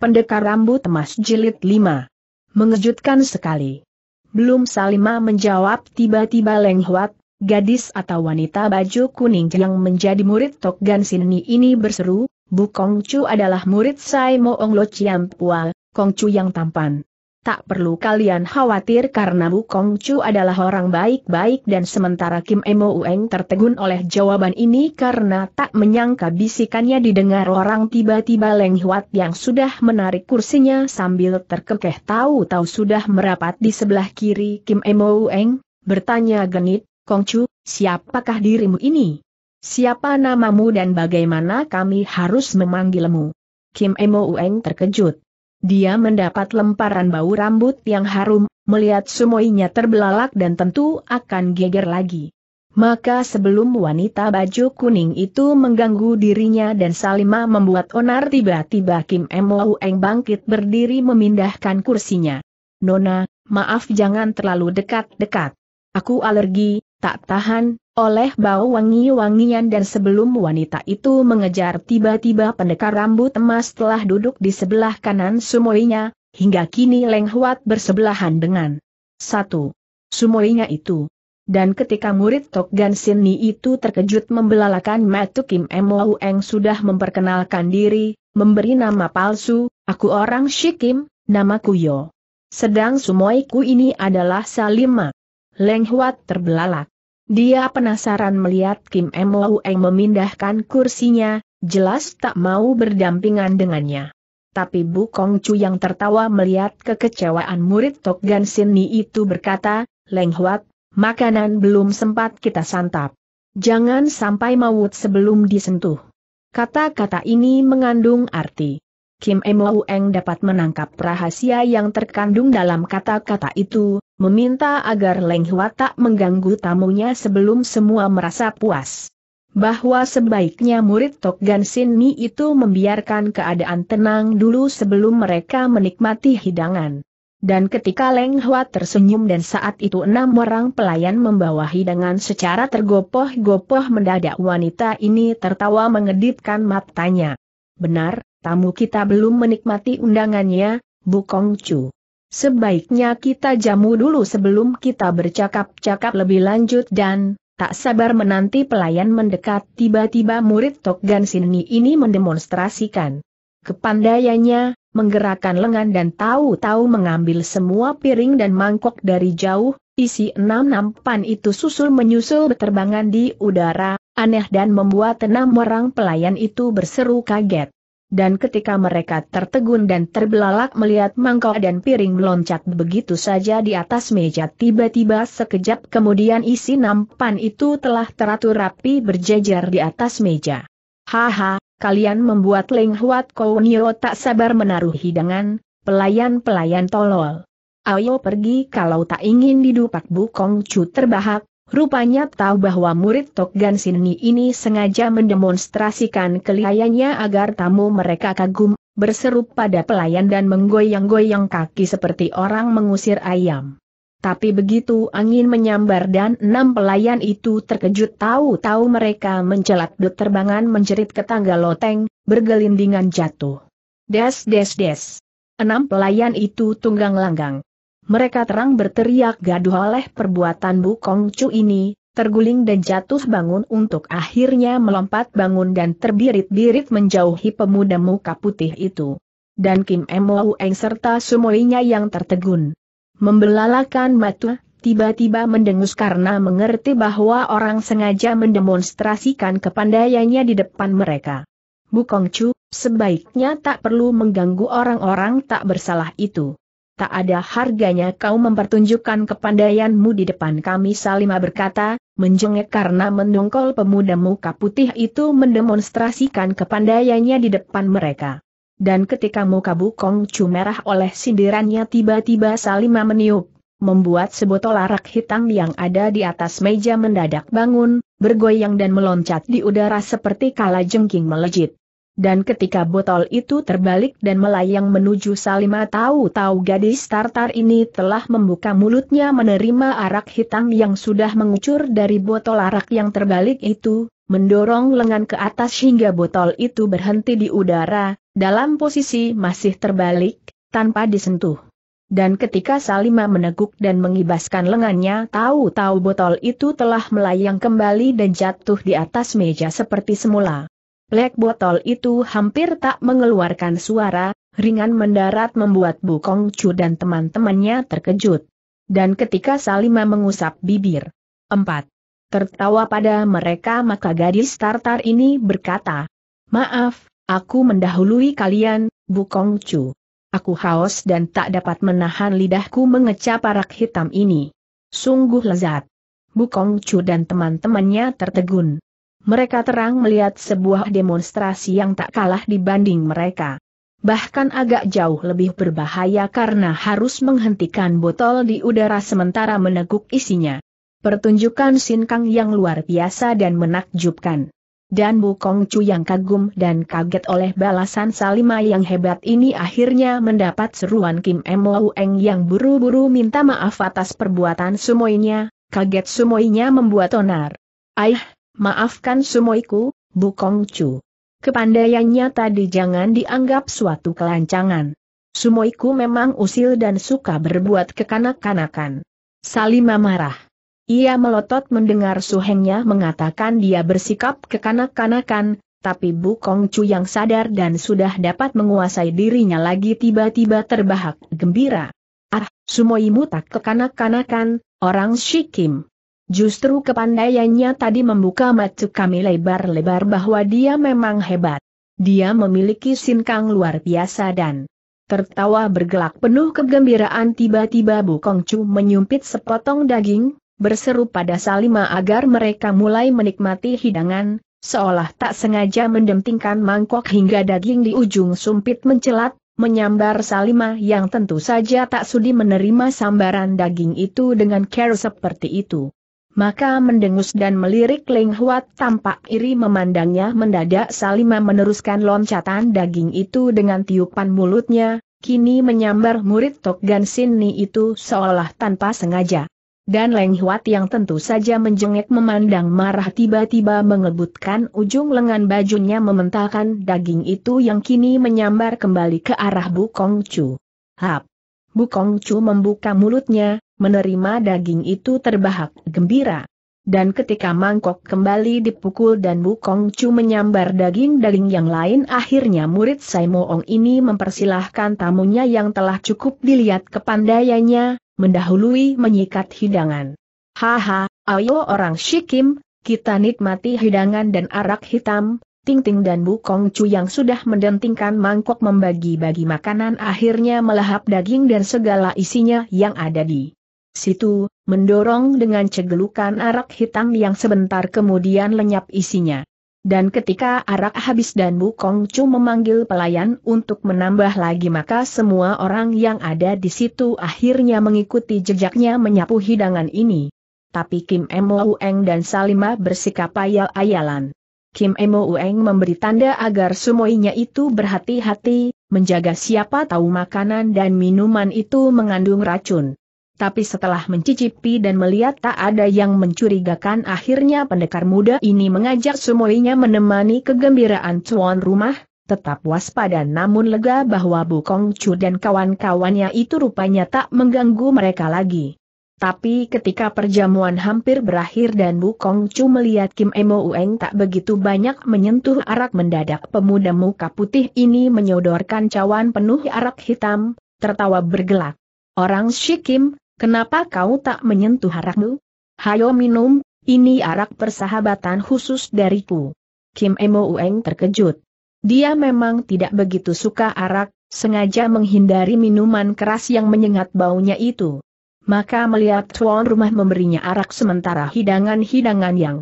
Pendekar Rambut Emas Jilid 5. Mengejutkan sekali. Belum Salima menjawab tiba-tiba Leng Huat, gadis atau wanita baju kuning yang menjadi murid Tok Gan Sinni ini berseru, Bu Kongcu adalah murid Sai Moong Lo Chiam Pua, Kongcu yang tampan tak perlu kalian khawatir karena Wukong Chu adalah orang baik-baik dan sementara Kim Emo Ueng tertegun oleh jawaban ini karena tak menyangka bisikannya didengar orang tiba-tiba Leng Huat yang sudah menarik kursinya sambil terkekeh tahu-tahu sudah merapat di sebelah kiri Kim Emo Ueng, bertanya genit, Kong Chu, siapakah dirimu ini? Siapa namamu dan bagaimana kami harus memanggilmu? Kim Emo Ueng terkejut. Dia mendapat lemparan bau rambut yang harum, melihat sumoinya terbelalak dan tentu akan geger lagi. Maka sebelum wanita baju kuning itu mengganggu dirinya dan Salima membuat onar tiba-tiba Kim Eng bangkit berdiri memindahkan kursinya. Nona, maaf jangan terlalu dekat-dekat. Aku alergi, tak tahan, oleh bau wangi-wangian dan sebelum wanita itu mengejar tiba-tiba pendekar rambut emas telah duduk di sebelah kanan sumoinya, hingga kini Leng Huat bersebelahan dengan satu sumoinya itu. Dan ketika murid Tok Gan Sini itu terkejut membelalakan Matu Kim Emo Eng sudah memperkenalkan diri, memberi nama palsu, aku orang Shikim, namaku Yo. Sedang sumoiku ini adalah Salima. Leng Huat terbelalak. Dia penasaran melihat Kim Mo Eng memindahkan kursinya, jelas tak mau berdampingan dengannya. Tapi Bu Kong Chu yang tertawa melihat kekecewaan murid Tok Gan Sin Ni itu berkata, Leng Huat, makanan belum sempat kita santap. Jangan sampai maut sebelum disentuh. Kata-kata ini mengandung arti. Kim Mo Eng dapat menangkap rahasia yang terkandung dalam kata-kata itu, meminta agar Leng huat tak mengganggu tamunya sebelum semua merasa puas. Bahwa sebaiknya murid Tok Gan Sin Ni itu membiarkan keadaan tenang dulu sebelum mereka menikmati hidangan. Dan ketika Leng huat tersenyum dan saat itu enam orang pelayan membawa hidangan secara tergopoh-gopoh mendadak wanita ini tertawa mengedipkan matanya. Benar, tamu kita belum menikmati undangannya, Bu Kong Chu. Sebaiknya kita jamu dulu sebelum kita bercakap-cakap lebih lanjut dan, tak sabar menanti pelayan mendekat tiba-tiba murid Tokgan Sini ini mendemonstrasikan kepandaiannya, menggerakkan lengan dan tahu-tahu mengambil semua piring dan mangkok dari jauh, isi enam nampan itu susul menyusul berterbangan di udara, aneh dan membuat enam orang pelayan itu berseru kaget dan ketika mereka tertegun dan terbelalak melihat mangkok dan piring meloncat begitu saja di atas meja tiba-tiba sekejap kemudian isi nampan itu telah teratur rapi berjejer di atas meja. Haha, kalian membuat Leng Huat Kounio tak sabar menaruh hidangan, pelayan-pelayan tolol. Ayo pergi kalau tak ingin didupak Bu Kong Chu terbahak, Rupanya tahu bahwa murid Tokgan Sini ini sengaja mendemonstrasikan kelihayannya agar tamu mereka kagum, berseru pada pelayan dan menggoyang-goyang kaki seperti orang mengusir ayam. Tapi begitu angin menyambar dan enam pelayan itu terkejut tahu-tahu mereka mencelat dut terbangan menjerit ke tangga loteng, bergelindingan jatuh. Des des des. Enam pelayan itu tunggang langgang, mereka terang berteriak gaduh oleh perbuatan Bu Kong Chu ini, terguling dan jatuh bangun untuk akhirnya melompat bangun dan terbirit-birit menjauhi pemuda muka putih itu. Dan Kim Mo Eng serta semuanya yang tertegun. Membelalakan mata, tiba-tiba mendengus karena mengerti bahwa orang sengaja mendemonstrasikan kepandaiannya di depan mereka. Kong Chu, sebaiknya tak perlu mengganggu orang-orang tak bersalah itu tak ada harganya kau mempertunjukkan kepandaianmu di depan kami Salima berkata, menjengek karena mendongkol pemuda muka putih itu mendemonstrasikan kepandaiannya di depan mereka. Dan ketika muka bukong cu merah oleh sindirannya tiba-tiba Salima meniup, membuat sebotol arak hitam yang ada di atas meja mendadak bangun, bergoyang dan meloncat di udara seperti kala jengking melejit dan ketika botol itu terbalik dan melayang menuju Salima tahu-tahu gadis tartar ini telah membuka mulutnya menerima arak hitam yang sudah mengucur dari botol arak yang terbalik itu, mendorong lengan ke atas hingga botol itu berhenti di udara, dalam posisi masih terbalik, tanpa disentuh. Dan ketika Salima meneguk dan mengibaskan lengannya tahu-tahu botol itu telah melayang kembali dan jatuh di atas meja seperti semula. Black Botol itu hampir tak mengeluarkan suara, ringan mendarat membuat Bukong Chu dan teman-temannya terkejut. Dan ketika Salima mengusap bibir. 4. Tertawa pada mereka maka gadis Tartar ini berkata, Maaf, aku mendahului kalian, Bukong Chu. Aku haus dan tak dapat menahan lidahku mengecap arak hitam ini. Sungguh lezat. Bukong Chu dan teman-temannya tertegun mereka terang melihat sebuah demonstrasi yang tak kalah dibanding mereka. Bahkan agak jauh lebih berbahaya karena harus menghentikan botol di udara sementara meneguk isinya. Pertunjukan sinkang yang luar biasa dan menakjubkan. Dan Bu Kong Chu yang kagum dan kaget oleh balasan Salima yang hebat ini akhirnya mendapat seruan Kim Mo Eng yang buru-buru minta maaf atas perbuatan sumoinya, kaget sumoinya membuat onar. Aih, Maafkan Bu bu Chu. Kepandaiannya tadi jangan dianggap suatu kelancangan. Sumoiku memang usil dan suka berbuat kekanak-kanakan. Salima marah. Ia melotot mendengar suhengnya mengatakan dia bersikap kekanak-kanakan, tapi bu Chu yang sadar dan sudah dapat menguasai dirinya lagi tiba-tiba terbahak gembira. Ah, sumoimu tak kekanak-kanakan, orang Shikim. Justru kepandaiannya tadi membuka mata kami lebar-lebar bahwa dia memang hebat. Dia memiliki sinkang luar biasa dan tertawa bergelak penuh kegembiraan tiba-tiba Bu Kongcu menyumpit sepotong daging, berseru pada Salima agar mereka mulai menikmati hidangan, seolah tak sengaja mendentingkan mangkok hingga daging di ujung sumpit mencelat, menyambar Salima yang tentu saja tak sudi menerima sambaran daging itu dengan care seperti itu. Maka mendengus dan melirik Leng Huat tampak iri memandangnya mendadak Salima meneruskan loncatan daging itu dengan tiupan mulutnya, kini menyambar murid Tok Gan ni itu seolah tanpa sengaja. Dan Leng Huat yang tentu saja menjengek memandang marah tiba-tiba mengebutkan ujung lengan bajunya mementalkan daging itu yang kini menyambar kembali ke arah Bu Kong Chu. Hap! Bu Kong Chu membuka mulutnya, menerima daging itu terbahak gembira. Dan ketika mangkok kembali dipukul dan Wukong cu menyambar daging-daging yang lain akhirnya murid Saimoong ini mempersilahkan tamunya yang telah cukup dilihat kepandaiannya, mendahului menyikat hidangan. Haha, ayo orang Shikim, kita nikmati hidangan dan arak hitam, Ting Ting dan Wukong Chu yang sudah mendentingkan mangkok membagi-bagi makanan akhirnya melahap daging dan segala isinya yang ada di Situ, mendorong dengan cegelukan arak hitam yang sebentar kemudian lenyap isinya. Dan ketika arak habis dan Bukong Chu memanggil pelayan untuk menambah lagi maka semua orang yang ada di situ akhirnya mengikuti jejaknya menyapu hidangan ini. Tapi Kim Ueng dan Salima bersikap ayal-ayalan. Kim Ueng memberi tanda agar semuanya itu berhati-hati, menjaga siapa tahu makanan dan minuman itu mengandung racun tapi setelah mencicipi dan melihat tak ada yang mencurigakan akhirnya pendekar muda ini mengajak semuanya menemani kegembiraan tuan rumah, tetap waspada namun lega bahwa Bu Kong Chu dan kawan-kawannya itu rupanya tak mengganggu mereka lagi. Tapi ketika perjamuan hampir berakhir dan Bu Kong Chu melihat Kim Emo Ueng tak begitu banyak menyentuh arak mendadak pemuda muka putih ini menyodorkan cawan penuh arak hitam, tertawa bergelak. Orang Shikim, Kenapa kau tak menyentuh arakmu? Hayo minum, ini arak persahabatan khusus dariku. Kim Emo Ueng terkejut. Dia memang tidak begitu suka arak, sengaja menghindari minuman keras yang menyengat baunya itu. Maka melihat tuan rumah memberinya arak sementara hidangan-hidangan yang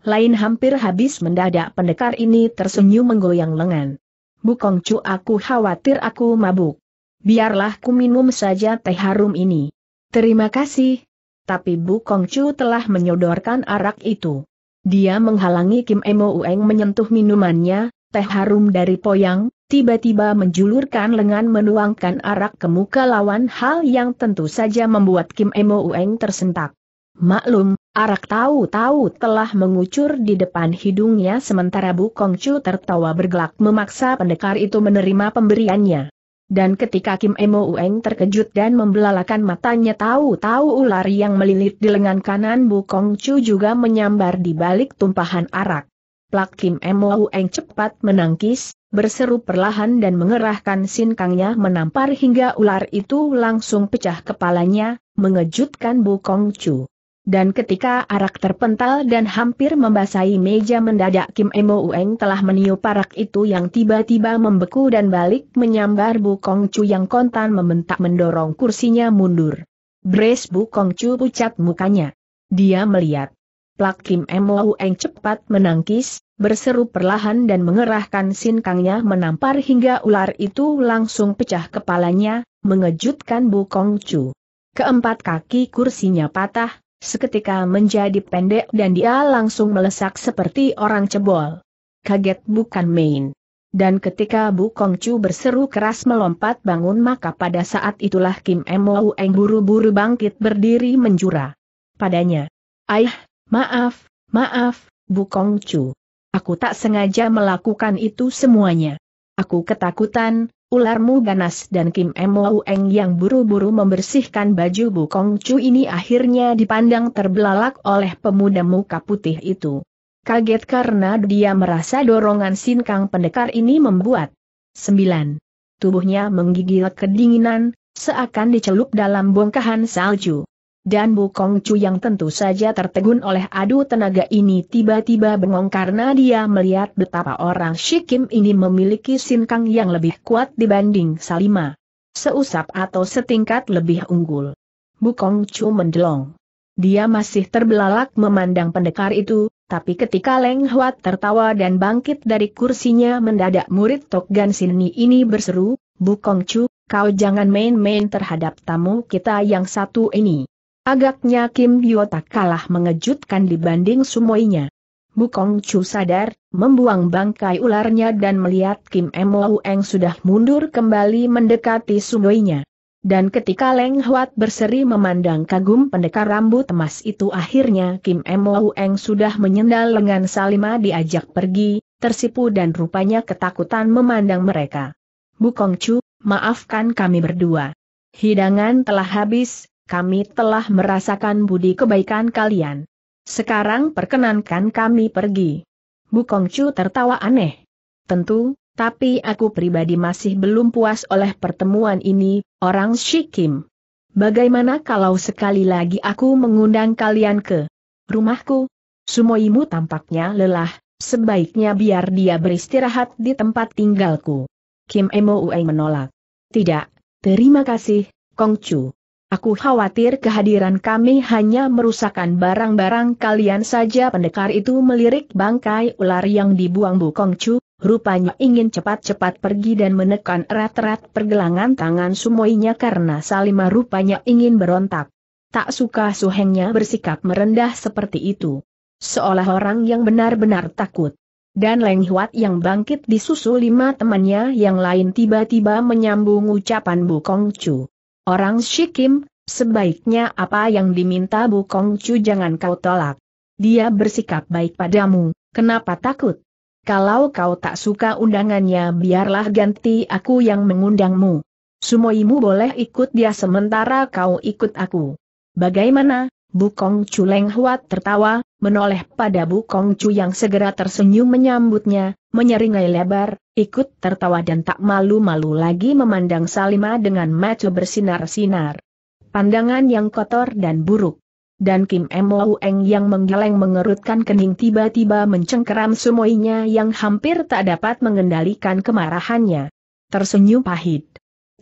lain hampir habis mendadak pendekar ini tersenyum menggoyang lengan. Bukong cu aku khawatir aku mabuk. Biarlah ku minum saja teh harum ini. Terima kasih. Tapi Bu Kong Chu telah menyodorkan arak itu. Dia menghalangi Kim Emo Ueng menyentuh minumannya, teh harum dari poyang, tiba-tiba menjulurkan lengan menuangkan arak ke muka lawan hal yang tentu saja membuat Kim Emo Ueng tersentak. Maklum, arak tahu-tahu telah mengucur di depan hidungnya sementara Bu Kongcu tertawa bergelak memaksa pendekar itu menerima pemberiannya. Dan ketika Kim Emo Ueng terkejut dan membelalakan matanya tahu-tahu ular yang melilit di lengan kanan Bu Kong Chu juga menyambar di balik tumpahan arak. Plak Kim Emo Ueng cepat menangkis, berseru perlahan dan mengerahkan sinkangnya menampar hingga ular itu langsung pecah kepalanya, mengejutkan Bu Kong Chu. Dan ketika arak terpental dan hampir membasahi meja mendadak Kim Emo Ueng telah meniup arak itu yang tiba-tiba membeku dan balik menyambar Bu Kong Chu yang kontan membentak mendorong kursinya mundur. Brace Bu Kong Chu pucat mukanya. Dia melihat. Plak Kim Emo Ueng cepat menangkis, berseru perlahan dan mengerahkan sinkangnya menampar hingga ular itu langsung pecah kepalanya, mengejutkan Bu Kong Chu. Keempat kaki kursinya patah, seketika menjadi pendek dan dia langsung melesak seperti orang cebol. Kaget bukan main. Dan ketika Bu Kongcu berseru keras melompat bangun maka pada saat itulah Kim Mo Eng buru-buru bangkit berdiri menjura. Padanya. Ayah, maaf, maaf, Bu Kongcu. Aku tak sengaja melakukan itu semuanya. Aku ketakutan, ularmu ganas dan Kim Mo Eng yang buru-buru membersihkan baju Bukong Chu ini akhirnya dipandang terbelalak oleh pemuda muka putih itu. Kaget karena dia merasa dorongan sinkang pendekar ini membuat. 9. Tubuhnya menggigil kedinginan, seakan dicelup dalam bongkahan salju. Dan Bu Kong Chu yang tentu saja tertegun oleh adu tenaga ini tiba-tiba bengong karena dia melihat betapa orang Shikim ini memiliki sinkang yang lebih kuat dibanding Salima. Seusap atau setingkat lebih unggul. Bu Kong Chu mendelong. Dia masih terbelalak memandang pendekar itu, tapi ketika Leng Huat tertawa dan bangkit dari kursinya mendadak murid Tok Gan Sini ini berseru, Bu Kong Chu, kau jangan main-main terhadap tamu kita yang satu ini. Agaknya Kim tak kalah mengejutkan dibanding sumoinya. Bukong Chu sadar, membuang bangkai ularnya dan melihat Kim Mo Eng sudah mundur kembali mendekati sumoinya. Dan ketika Leng Huat berseri memandang kagum pendekar rambut emas itu akhirnya Kim Mo Eng sudah menyendal lengan Salima diajak pergi, tersipu dan rupanya ketakutan memandang mereka. Bukong Chu, maafkan kami berdua. Hidangan telah habis, kami telah merasakan budi kebaikan kalian. Sekarang perkenankan kami pergi. Bukongcu Chu tertawa aneh. Tentu, tapi aku pribadi masih belum puas oleh pertemuan ini, orang Shikim. Bagaimana kalau sekali lagi aku mengundang kalian ke rumahku? Sumoimu tampaknya lelah, sebaiknya biar dia beristirahat di tempat tinggalku. Kim Emo Uai menolak. Tidak, terima kasih, Kongcu. Aku khawatir kehadiran kami hanya merusakkan barang-barang kalian saja pendekar itu melirik bangkai ular yang dibuang Bu Kongcu, rupanya ingin cepat-cepat pergi dan menekan erat-erat pergelangan tangan sumoinya karena Salima rupanya ingin berontak. Tak suka suhengnya bersikap merendah seperti itu. Seolah orang yang benar-benar takut. Dan Leng Huat yang bangkit disusul lima temannya yang lain tiba-tiba menyambung ucapan Bu Kongcu. Orang Shikim, sebaiknya apa yang diminta Bu Kongcu jangan kau tolak. Dia bersikap baik padamu, kenapa takut? Kalau kau tak suka undangannya biarlah ganti aku yang mengundangmu. Sumoimu boleh ikut dia sementara kau ikut aku. Bagaimana? Bukong Chu Leng Huat tertawa, menoleh pada Bukong Chu yang segera tersenyum menyambutnya, menyeringai lebar, ikut tertawa dan tak malu-malu lagi memandang Salima dengan mata bersinar-sinar. Pandangan yang kotor dan buruk. Dan Kim Mo Eng yang menggeleng mengerutkan kening tiba-tiba mencengkeram semuanya yang hampir tak dapat mengendalikan kemarahannya. Tersenyum pahit.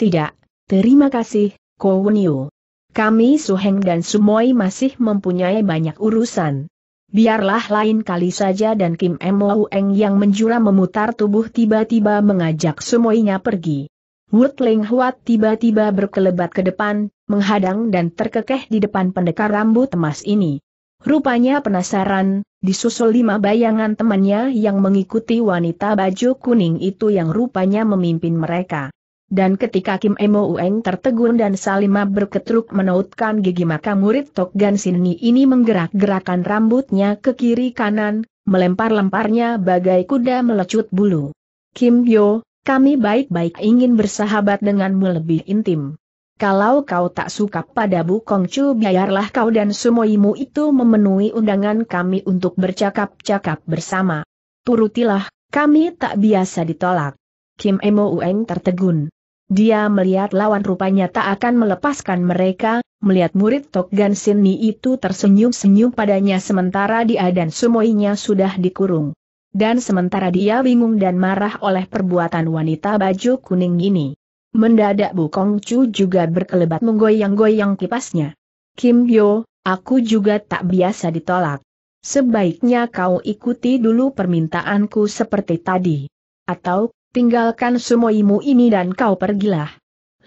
Tidak, terima kasih, Kowenyu. Kami Su Heng dan Sumoi masih mempunyai banyak urusan. Biarlah lain kali saja dan Kim Mo Eng yang menjura memutar tubuh tiba-tiba mengajak semuanya pergi. Wood Ling Huat tiba-tiba berkelebat ke depan, menghadang dan terkekeh di depan pendekar rambut emas ini. Rupanya penasaran, disusul lima bayangan temannya yang mengikuti wanita baju kuning itu yang rupanya memimpin mereka. Dan ketika Kim Emo Ueng tertegun dan Salima berketruk menautkan gigi maka murid Tok Gan Sini ini menggerak-gerakan rambutnya ke kiri kanan, melempar-lemparnya bagai kuda melecut bulu. Kim Yo, kami baik-baik ingin bersahabat denganmu lebih intim. Kalau kau tak suka pada Bu Kongcu biarlah kau dan sumoimu itu memenuhi undangan kami untuk bercakap-cakap bersama. Turutilah, kami tak biasa ditolak. Kim Emo Ueng tertegun. Dia melihat lawan rupanya tak akan melepaskan mereka, melihat murid Tok Gan itu tersenyum-senyum padanya sementara dia dan sumoinya sudah dikurung. Dan sementara dia bingung dan marah oleh perbuatan wanita baju kuning ini. Mendadak Bu Kong Chu juga berkelebat menggoyang-goyang kipasnya. Kim Yo, aku juga tak biasa ditolak. Sebaiknya kau ikuti dulu permintaanku seperti tadi. Atau Tinggalkan semua sumoimu ini dan kau pergilah.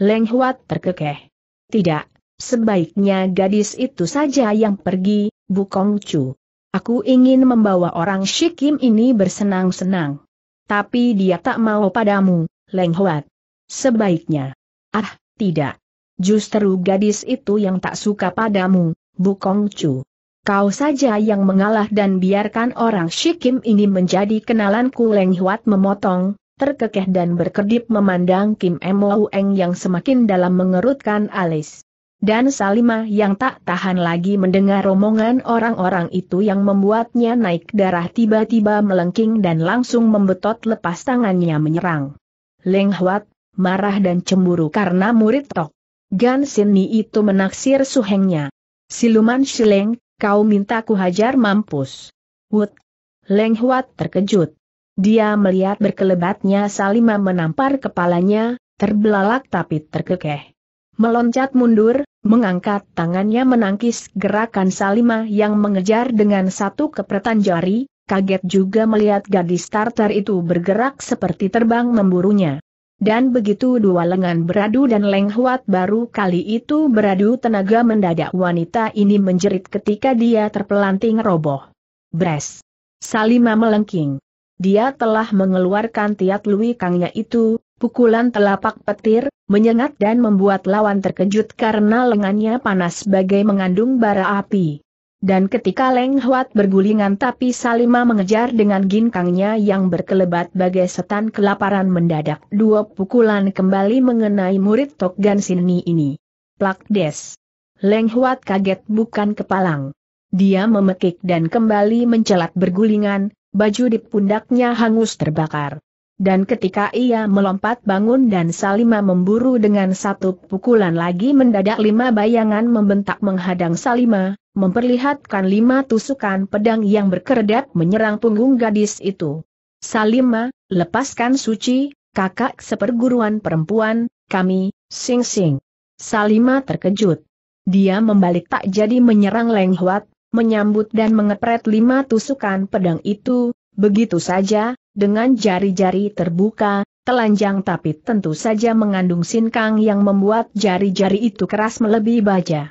Leng Huat terkekeh. Tidak, sebaiknya gadis itu saja yang pergi, Bukong Chu. Aku ingin membawa orang Shikim ini bersenang-senang. Tapi dia tak mau padamu, Leng Huat. Sebaiknya. Ah, tidak. Justru gadis itu yang tak suka padamu, Bukong Chu. Kau saja yang mengalah dan biarkan orang Shikim ini menjadi kenalanku Leng Huat memotong, terkekeh dan berkedip memandang Kim Mo Eng yang semakin dalam mengerutkan alis. Dan Salima yang tak tahan lagi mendengar romongan orang-orang itu yang membuatnya naik darah tiba-tiba melengking dan langsung membetot lepas tangannya menyerang. Leng Huat, marah dan cemburu karena murid Tok. Gan Sini itu menaksir suhengnya. Siluman Shileng, kau minta ku hajar mampus. Wut. Leng Huat terkejut. Dia melihat berkelebatnya Salima menampar kepalanya, terbelalak tapi terkekeh. Meloncat mundur, mengangkat tangannya menangkis gerakan Salima yang mengejar dengan satu kepretan jari, kaget juga melihat gadis starter itu bergerak seperti terbang memburunya. Dan begitu dua lengan beradu dan lenghuat baru kali itu beradu tenaga mendadak wanita ini menjerit ketika dia terpelanting roboh. Bres. Salima melengking. Dia telah mengeluarkan tiat Lui Kangnya itu, pukulan telapak petir, menyengat dan membuat lawan terkejut karena lengannya panas bagai mengandung bara api. Dan ketika Leng Huat bergulingan tapi Salima mengejar dengan ginkangnya yang berkelebat bagai setan kelaparan mendadak dua pukulan kembali mengenai murid Tok Gan Sini ini. Plak des. Leng Huat kaget bukan kepalang. Dia memekik dan kembali mencelat bergulingan, baju di pundaknya hangus terbakar. Dan ketika ia melompat bangun dan Salima memburu dengan satu pukulan lagi mendadak lima bayangan membentak menghadang Salima, memperlihatkan lima tusukan pedang yang berkeredap menyerang punggung gadis itu. Salima, lepaskan suci, kakak seperguruan perempuan, kami, sing-sing. Salima terkejut. Dia membalik tak jadi menyerang Leng menyambut dan mengepret lima tusukan pedang itu, begitu saja, dengan jari-jari terbuka, telanjang tapi tentu saja mengandung sinkang yang membuat jari-jari itu keras melebihi baja.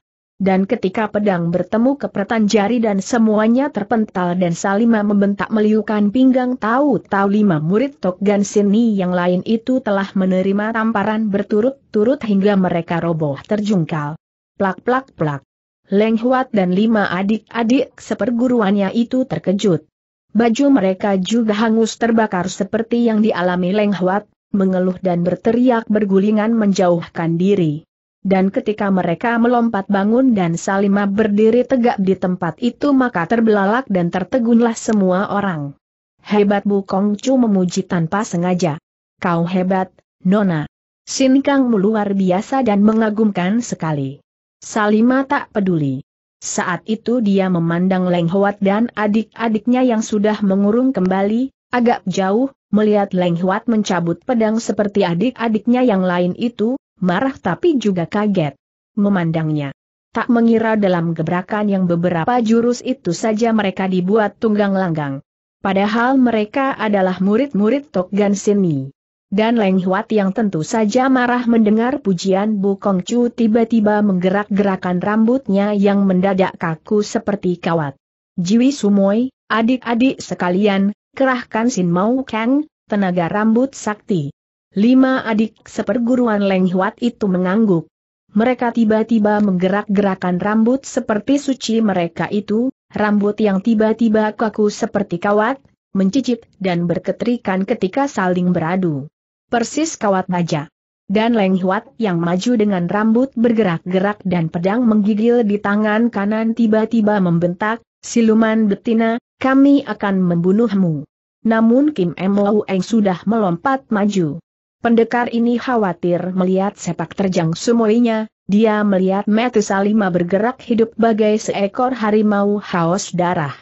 Dan ketika pedang bertemu kepretan jari dan semuanya terpental dan Salima membentak meliukan pinggang tahu-tahu lima murid Tok Sini yang lain itu telah menerima tamparan berturut-turut hingga mereka roboh terjungkal. Plak-plak-plak. Leng Huat dan lima adik-adik seperguruannya itu terkejut. Baju mereka juga hangus terbakar seperti yang dialami Leng Huat, mengeluh dan berteriak bergulingan menjauhkan diri. Dan ketika mereka melompat bangun dan Salima berdiri tegak di tempat itu maka terbelalak dan tertegunlah semua orang. Hebat Bu Kongcu memuji tanpa sengaja. Kau hebat, Nona. Sin Kang luar biasa dan mengagumkan sekali. Salima tak peduli. Saat itu dia memandang Leng Huat dan adik-adiknya yang sudah mengurung kembali, agak jauh, melihat Leng Huat mencabut pedang seperti adik-adiknya yang lain itu, marah tapi juga kaget. Memandangnya. Tak mengira dalam gebrakan yang beberapa jurus itu saja mereka dibuat tunggang langgang. Padahal mereka adalah murid-murid Tok Gan Gansini. Dan Leng Huat yang tentu saja marah mendengar pujian Bu Kong Chu tiba-tiba menggerak-gerakan rambutnya yang mendadak kaku seperti kawat. Jiwi Sumoy, adik-adik sekalian, kerahkan Sin Mau Kang, tenaga rambut sakti. Lima adik seperguruan Leng Huat itu mengangguk. Mereka tiba-tiba menggerak-gerakan rambut seperti suci mereka itu, rambut yang tiba-tiba kaku seperti kawat, mencicit dan berketerikan ketika saling beradu persis kawat baja. Dan Leng Huat yang maju dengan rambut bergerak-gerak dan pedang menggigil di tangan kanan tiba-tiba membentak, Siluman betina, kami akan membunuhmu. Namun Kim Mo Eng sudah melompat maju. Pendekar ini khawatir melihat sepak terjang sumoinya, dia melihat Metu Salima bergerak hidup bagai seekor harimau haus darah.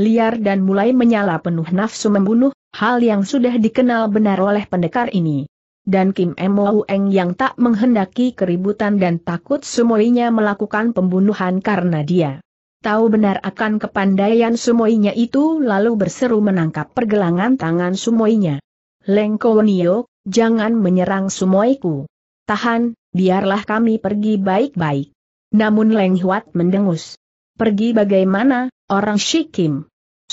Liar dan mulai menyala penuh nafsu membunuh, hal yang sudah dikenal benar oleh pendekar ini. Dan Kim Emo Eng yang tak menghendaki keributan dan takut semuanya melakukan pembunuhan karena dia tahu benar akan kepandaian semuanya itu lalu berseru menangkap pergelangan tangan semuanya. sumoinya. Lengkonio, jangan menyerang sumoiku. Tahan, biarlah kami pergi baik-baik. Namun Leng Huat mendengus. Pergi bagaimana, orang Shikim?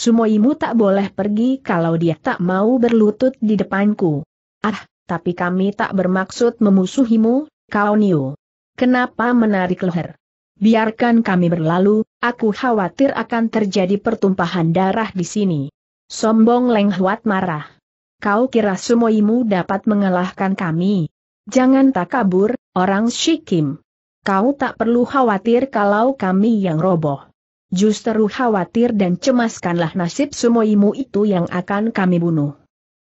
Sumoimu tak boleh pergi kalau dia tak mau berlutut di depanku. Ah, tapi kami tak bermaksud memusuhimu, kau Niu. Kenapa menarik leher? Biarkan kami berlalu, aku khawatir akan terjadi pertumpahan darah di sini. Sombong Leng Huat marah. Kau kira Sumoimu dapat mengalahkan kami? Jangan tak kabur, orang Shikim. Kau tak perlu khawatir kalau kami yang roboh. Justru khawatir dan cemaskanlah nasib sumoimu itu yang akan kami bunuh.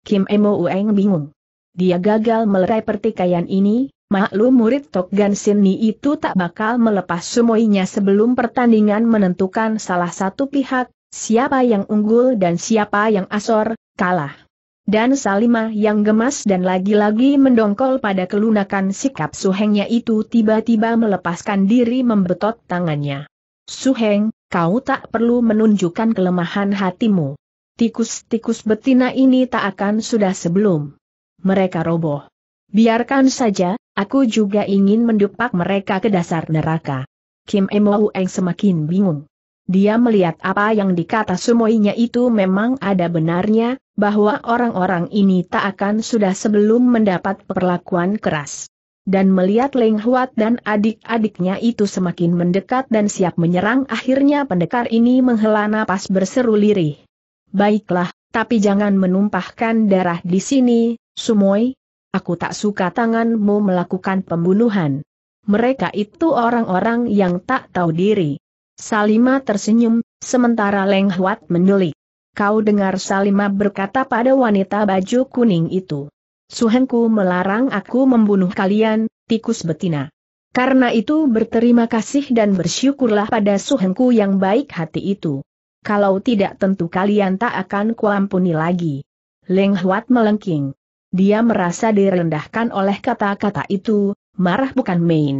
Kim Emo Ueng bingung. Dia gagal melerai pertikaian ini, maklum murid Tok Gan itu tak bakal melepas sumoinya sebelum pertandingan menentukan salah satu pihak, siapa yang unggul dan siapa yang asor, kalah. Dan Salima yang gemas dan lagi-lagi mendongkol pada kelunakan sikap Suhengnya itu tiba-tiba melepaskan diri membetot tangannya. Suheng, Kau tak perlu menunjukkan kelemahan hatimu. Tikus-tikus betina ini tak akan sudah sebelum mereka roboh. Biarkan saja, aku juga ingin mendupak mereka ke dasar neraka. Kim Emo Eng semakin bingung. Dia melihat apa yang dikata semuanya itu memang ada benarnya, bahwa orang-orang ini tak akan sudah sebelum mendapat perlakuan keras dan melihat Leng Huat dan adik-adiknya itu semakin mendekat dan siap menyerang akhirnya pendekar ini menghela napas berseru lirih. Baiklah, tapi jangan menumpahkan darah di sini, Sumoy. Aku tak suka tanganmu melakukan pembunuhan. Mereka itu orang-orang yang tak tahu diri. Salima tersenyum, sementara Leng Huat menulik. Kau dengar Salima berkata pada wanita baju kuning itu. Suhenku melarang aku membunuh kalian, tikus betina. Karena itu berterima kasih dan bersyukurlah pada Suhenku yang baik hati itu. Kalau tidak tentu kalian tak akan kuampuni lagi. Leng Huat melengking. Dia merasa direndahkan oleh kata-kata itu, marah bukan main.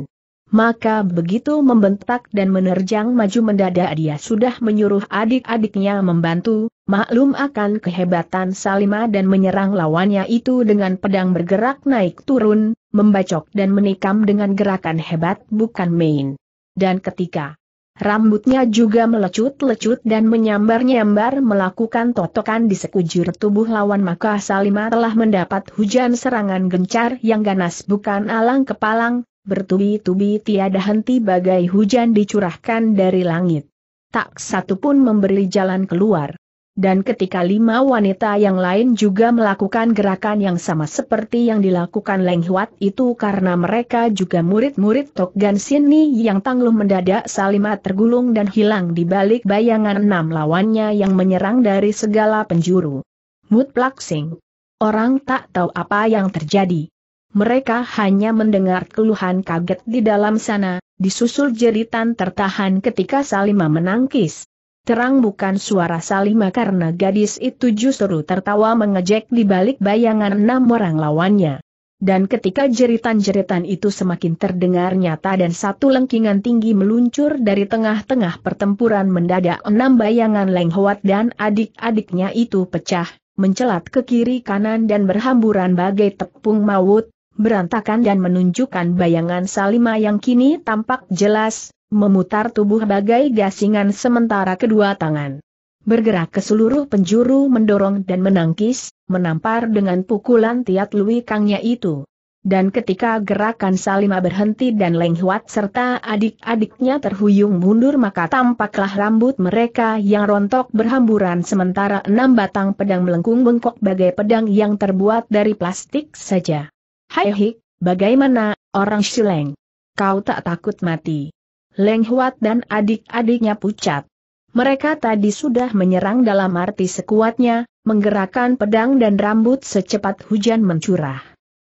Maka begitu membentak dan menerjang maju mendadak dia sudah menyuruh adik-adiknya membantu, maklum akan kehebatan Salima dan menyerang lawannya itu dengan pedang bergerak naik turun, membacok dan menikam dengan gerakan hebat bukan main. Dan ketika rambutnya juga melecut-lecut dan menyambar-nyambar melakukan totokan di sekujur tubuh lawan maka Salima telah mendapat hujan serangan gencar yang ganas bukan alang kepalang, bertubi-tubi tiada henti bagai hujan dicurahkan dari langit. Tak satu pun memberi jalan keluar. Dan ketika lima wanita yang lain juga melakukan gerakan yang sama seperti yang dilakukan Leng Huat itu karena mereka juga murid-murid Tok Gan Sini yang tangguh mendadak salimat tergulung dan hilang di balik bayangan enam lawannya yang menyerang dari segala penjuru. Mut Sing. Orang tak tahu apa yang terjadi mereka hanya mendengar keluhan kaget di dalam sana, disusul jeritan tertahan ketika Salima menangkis. Terang bukan suara Salima karena gadis itu justru tertawa mengejek di balik bayangan enam orang lawannya. Dan ketika jeritan-jeritan itu semakin terdengar nyata dan satu lengkingan tinggi meluncur dari tengah-tengah pertempuran mendadak enam bayangan Leng dan adik-adiknya itu pecah, mencelat ke kiri kanan dan berhamburan bagai tepung mawut, berantakan dan menunjukkan bayangan Salima yang kini tampak jelas, memutar tubuh bagai gasingan sementara kedua tangan bergerak ke seluruh penjuru mendorong dan menangkis, menampar dengan pukulan tiat Lui Kangnya itu. Dan ketika gerakan Salima berhenti dan lenghuat serta adik-adiknya terhuyung mundur maka tampaklah rambut mereka yang rontok berhamburan sementara enam batang pedang melengkung bengkok bagai pedang yang terbuat dari plastik saja. Hai eh. hik, bagaimana, orang sileng? Kau tak takut mati. Leng Huat dan adik-adiknya pucat. Mereka tadi sudah menyerang dalam arti sekuatnya, menggerakkan pedang dan rambut secepat hujan mencurah.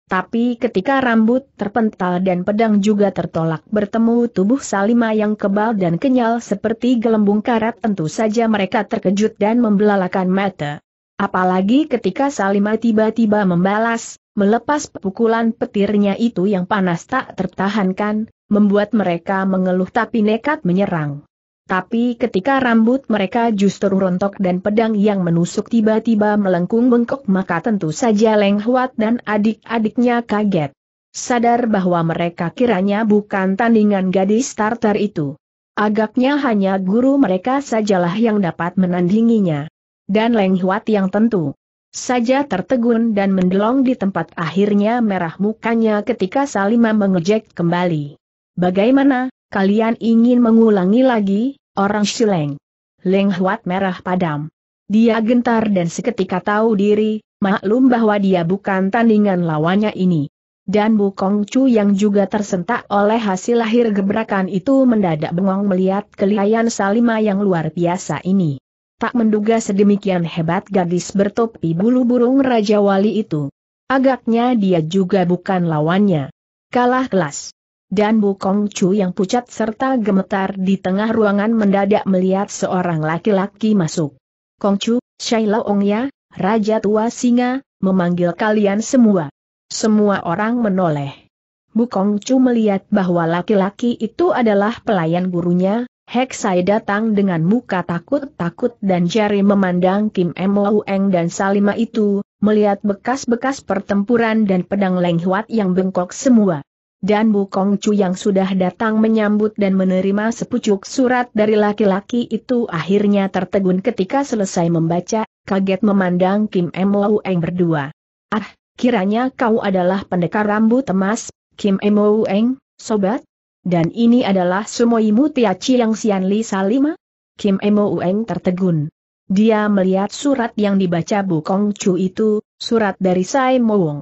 Tapi ketika rambut terpental dan pedang juga tertolak bertemu tubuh Salima yang kebal dan kenyal seperti gelembung karat tentu saja mereka terkejut dan membelalakan mata. Apalagi ketika Salima tiba-tiba membalas, Melepas pukulan petirnya itu yang panas tak tertahankan, membuat mereka mengeluh tapi nekat menyerang. Tapi ketika rambut mereka justru rontok dan pedang yang menusuk tiba-tiba melengkung bengkok maka tentu saja Leng Huat dan adik-adiknya kaget. Sadar bahwa mereka kiranya bukan tandingan gadis starter itu. Agaknya hanya guru mereka sajalah yang dapat menandinginya. Dan Leng Huat yang tentu saja tertegun dan mendelong di tempat akhirnya merah mukanya ketika Salima mengejek kembali. Bagaimana, kalian ingin mengulangi lagi, orang sileng? Leng Huat merah padam. Dia gentar dan seketika tahu diri, maklum bahwa dia bukan tandingan lawannya ini. Dan Bu Kong Chu yang juga tersentak oleh hasil lahir gebrakan itu mendadak bengong melihat kelihayan Salima yang luar biasa ini tak menduga sedemikian hebat gadis bertopi bulu burung Raja Wali itu. Agaknya dia juga bukan lawannya. Kalah kelas. Dan Bu Kong Chu yang pucat serta gemetar di tengah ruangan mendadak melihat seorang laki-laki masuk. Kong Chu, Shaila Ong ya, Raja Tua Singa, memanggil kalian semua. Semua orang menoleh. Bu Kong Chu melihat bahwa laki-laki itu adalah pelayan gurunya, Heksai datang dengan muka takut-takut dan jari memandang Kim Mo Eng dan Salima itu, melihat bekas-bekas pertempuran dan pedang Leng yang bengkok semua. Dan Bu Kong Chu yang sudah datang menyambut dan menerima sepucuk surat dari laki-laki itu akhirnya tertegun ketika selesai membaca, kaget memandang Kim Mo Eng berdua. Ah, kiranya kau adalah pendekar rambut emas, Kim Mo Eng, sobat? Dan ini adalah Sumoi Mutia Chiang Sian Li Salima? Kim Emo Ueng tertegun. Dia melihat surat yang dibaca Bu Kong Chu itu, surat dari Sai Mo Wong.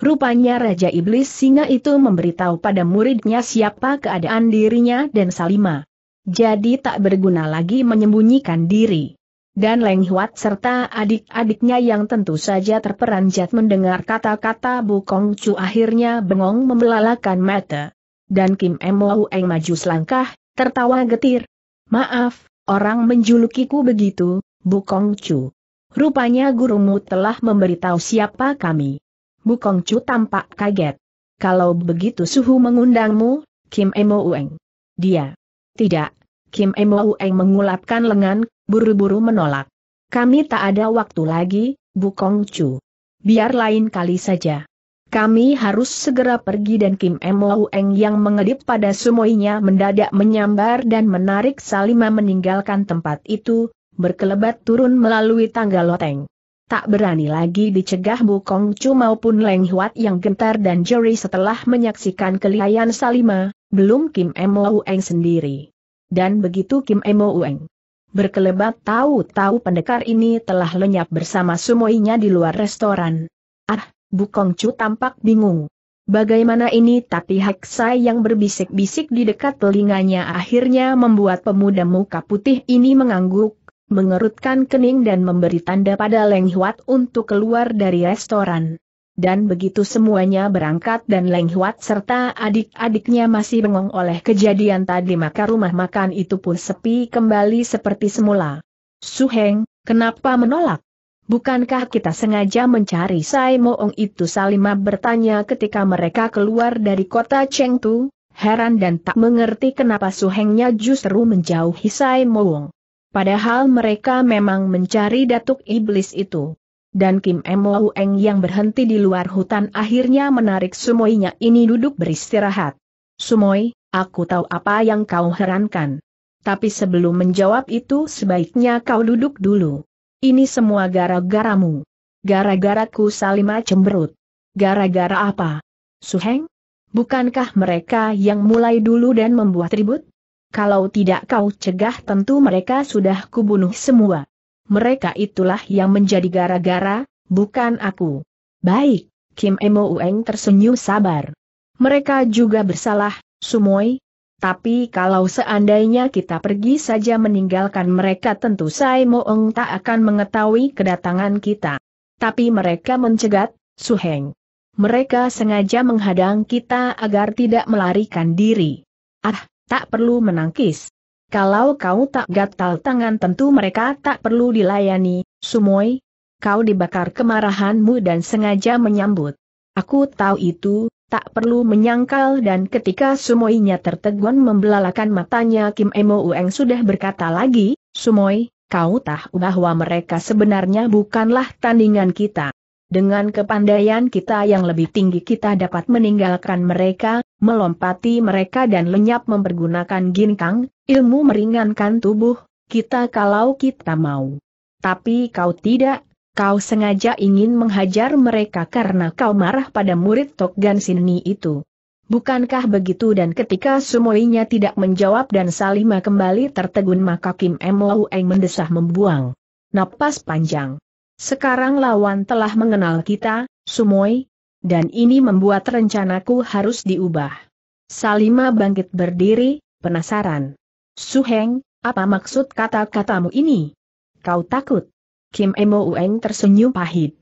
Rupanya Raja Iblis Singa itu memberitahu pada muridnya siapa keadaan dirinya dan Salima. Jadi tak berguna lagi menyembunyikan diri. Dan Leng Huat serta adik-adiknya yang tentu saja terperanjat mendengar kata-kata Bu Kong Chu akhirnya bengong membelalakan mata dan Kim Mo Eng maju selangkah, tertawa getir. Maaf, orang menjulukiku begitu, Bukong Chu. Rupanya gurumu telah memberitahu siapa kami. Bukong Chu tampak kaget. Kalau begitu suhu mengundangmu, Kim Mo Eng. Dia. Tidak. Kim Mo Eng mengulapkan lengan, buru-buru menolak. Kami tak ada waktu lagi, Bukong Chu. Biar lain kali saja. Kami harus segera pergi dan Kim M. Eng yang mengedip pada sumoinya mendadak menyambar dan menarik Salima meninggalkan tempat itu, berkelebat turun melalui tangga loteng. Tak berani lagi dicegah Bu Kong Chu maupun Leng Huat yang gentar dan jeri setelah menyaksikan kelihayan Salima, belum Kim M. Eng sendiri. Dan begitu Kim M. Eng berkelebat tahu-tahu pendekar ini telah lenyap bersama sumoinya di luar restoran. Ah, Bukong Chu tampak bingung. Bagaimana ini tapi Sai yang berbisik-bisik di dekat telinganya akhirnya membuat pemuda muka putih ini mengangguk, mengerutkan kening dan memberi tanda pada Leng Huat untuk keluar dari restoran. Dan begitu semuanya berangkat dan Leng Huat serta adik-adiknya masih bengong oleh kejadian tadi maka rumah makan itu pun sepi kembali seperti semula. Suheng, kenapa menolak? Bukankah kita sengaja mencari Sai Moong itu Salima bertanya ketika mereka keluar dari kota Chengtu, heran dan tak mengerti kenapa suhengnya justru menjauhi Sai Moong. Padahal mereka memang mencari datuk iblis itu. Dan Kim Emoueng yang berhenti di luar hutan akhirnya menarik Sumoinya ini duduk beristirahat. Sumoi, aku tahu apa yang kau herankan. Tapi sebelum menjawab itu sebaiknya kau duduk dulu. Ini semua gara-garamu. Gara-garaku Salima cemberut. Gara-gara apa? Suheng? Bukankah mereka yang mulai dulu dan membuat ribut? Kalau tidak kau cegah tentu mereka sudah kubunuh semua. Mereka itulah yang menjadi gara-gara, bukan aku. Baik, Kim Emo Ueng tersenyum sabar. Mereka juga bersalah, Sumoi, tapi kalau seandainya kita pergi saja meninggalkan mereka tentu Sai Moong tak akan mengetahui kedatangan kita. Tapi mereka mencegat, Suheng. Mereka sengaja menghadang kita agar tidak melarikan diri. Ah, tak perlu menangkis. Kalau kau tak gatal tangan tentu mereka tak perlu dilayani, Sumoy. Kau dibakar kemarahanmu dan sengaja menyambut. Aku tahu itu, tak perlu menyangkal dan ketika Sumoinya tertegun membelalakan matanya Kim Emo Ueng sudah berkata lagi, Sumoi, kau tahu bahwa mereka sebenarnya bukanlah tandingan kita. Dengan kepandaian kita yang lebih tinggi kita dapat meninggalkan mereka, melompati mereka dan lenyap mempergunakan ginkang, ilmu meringankan tubuh, kita kalau kita mau. Tapi kau tidak, Kau sengaja ingin menghajar mereka karena kau marah pada murid Tokgan Sini itu. Bukankah begitu dan ketika semuanya tidak menjawab dan Salima kembali tertegun maka Kim M. Eng mendesah membuang. Napas panjang. Sekarang lawan telah mengenal kita, Sumoy, dan ini membuat rencanaku harus diubah. Salima bangkit berdiri, penasaran. Suheng, apa maksud kata-katamu ini? Kau takut? Kim Emo Ueng tersenyum pahit.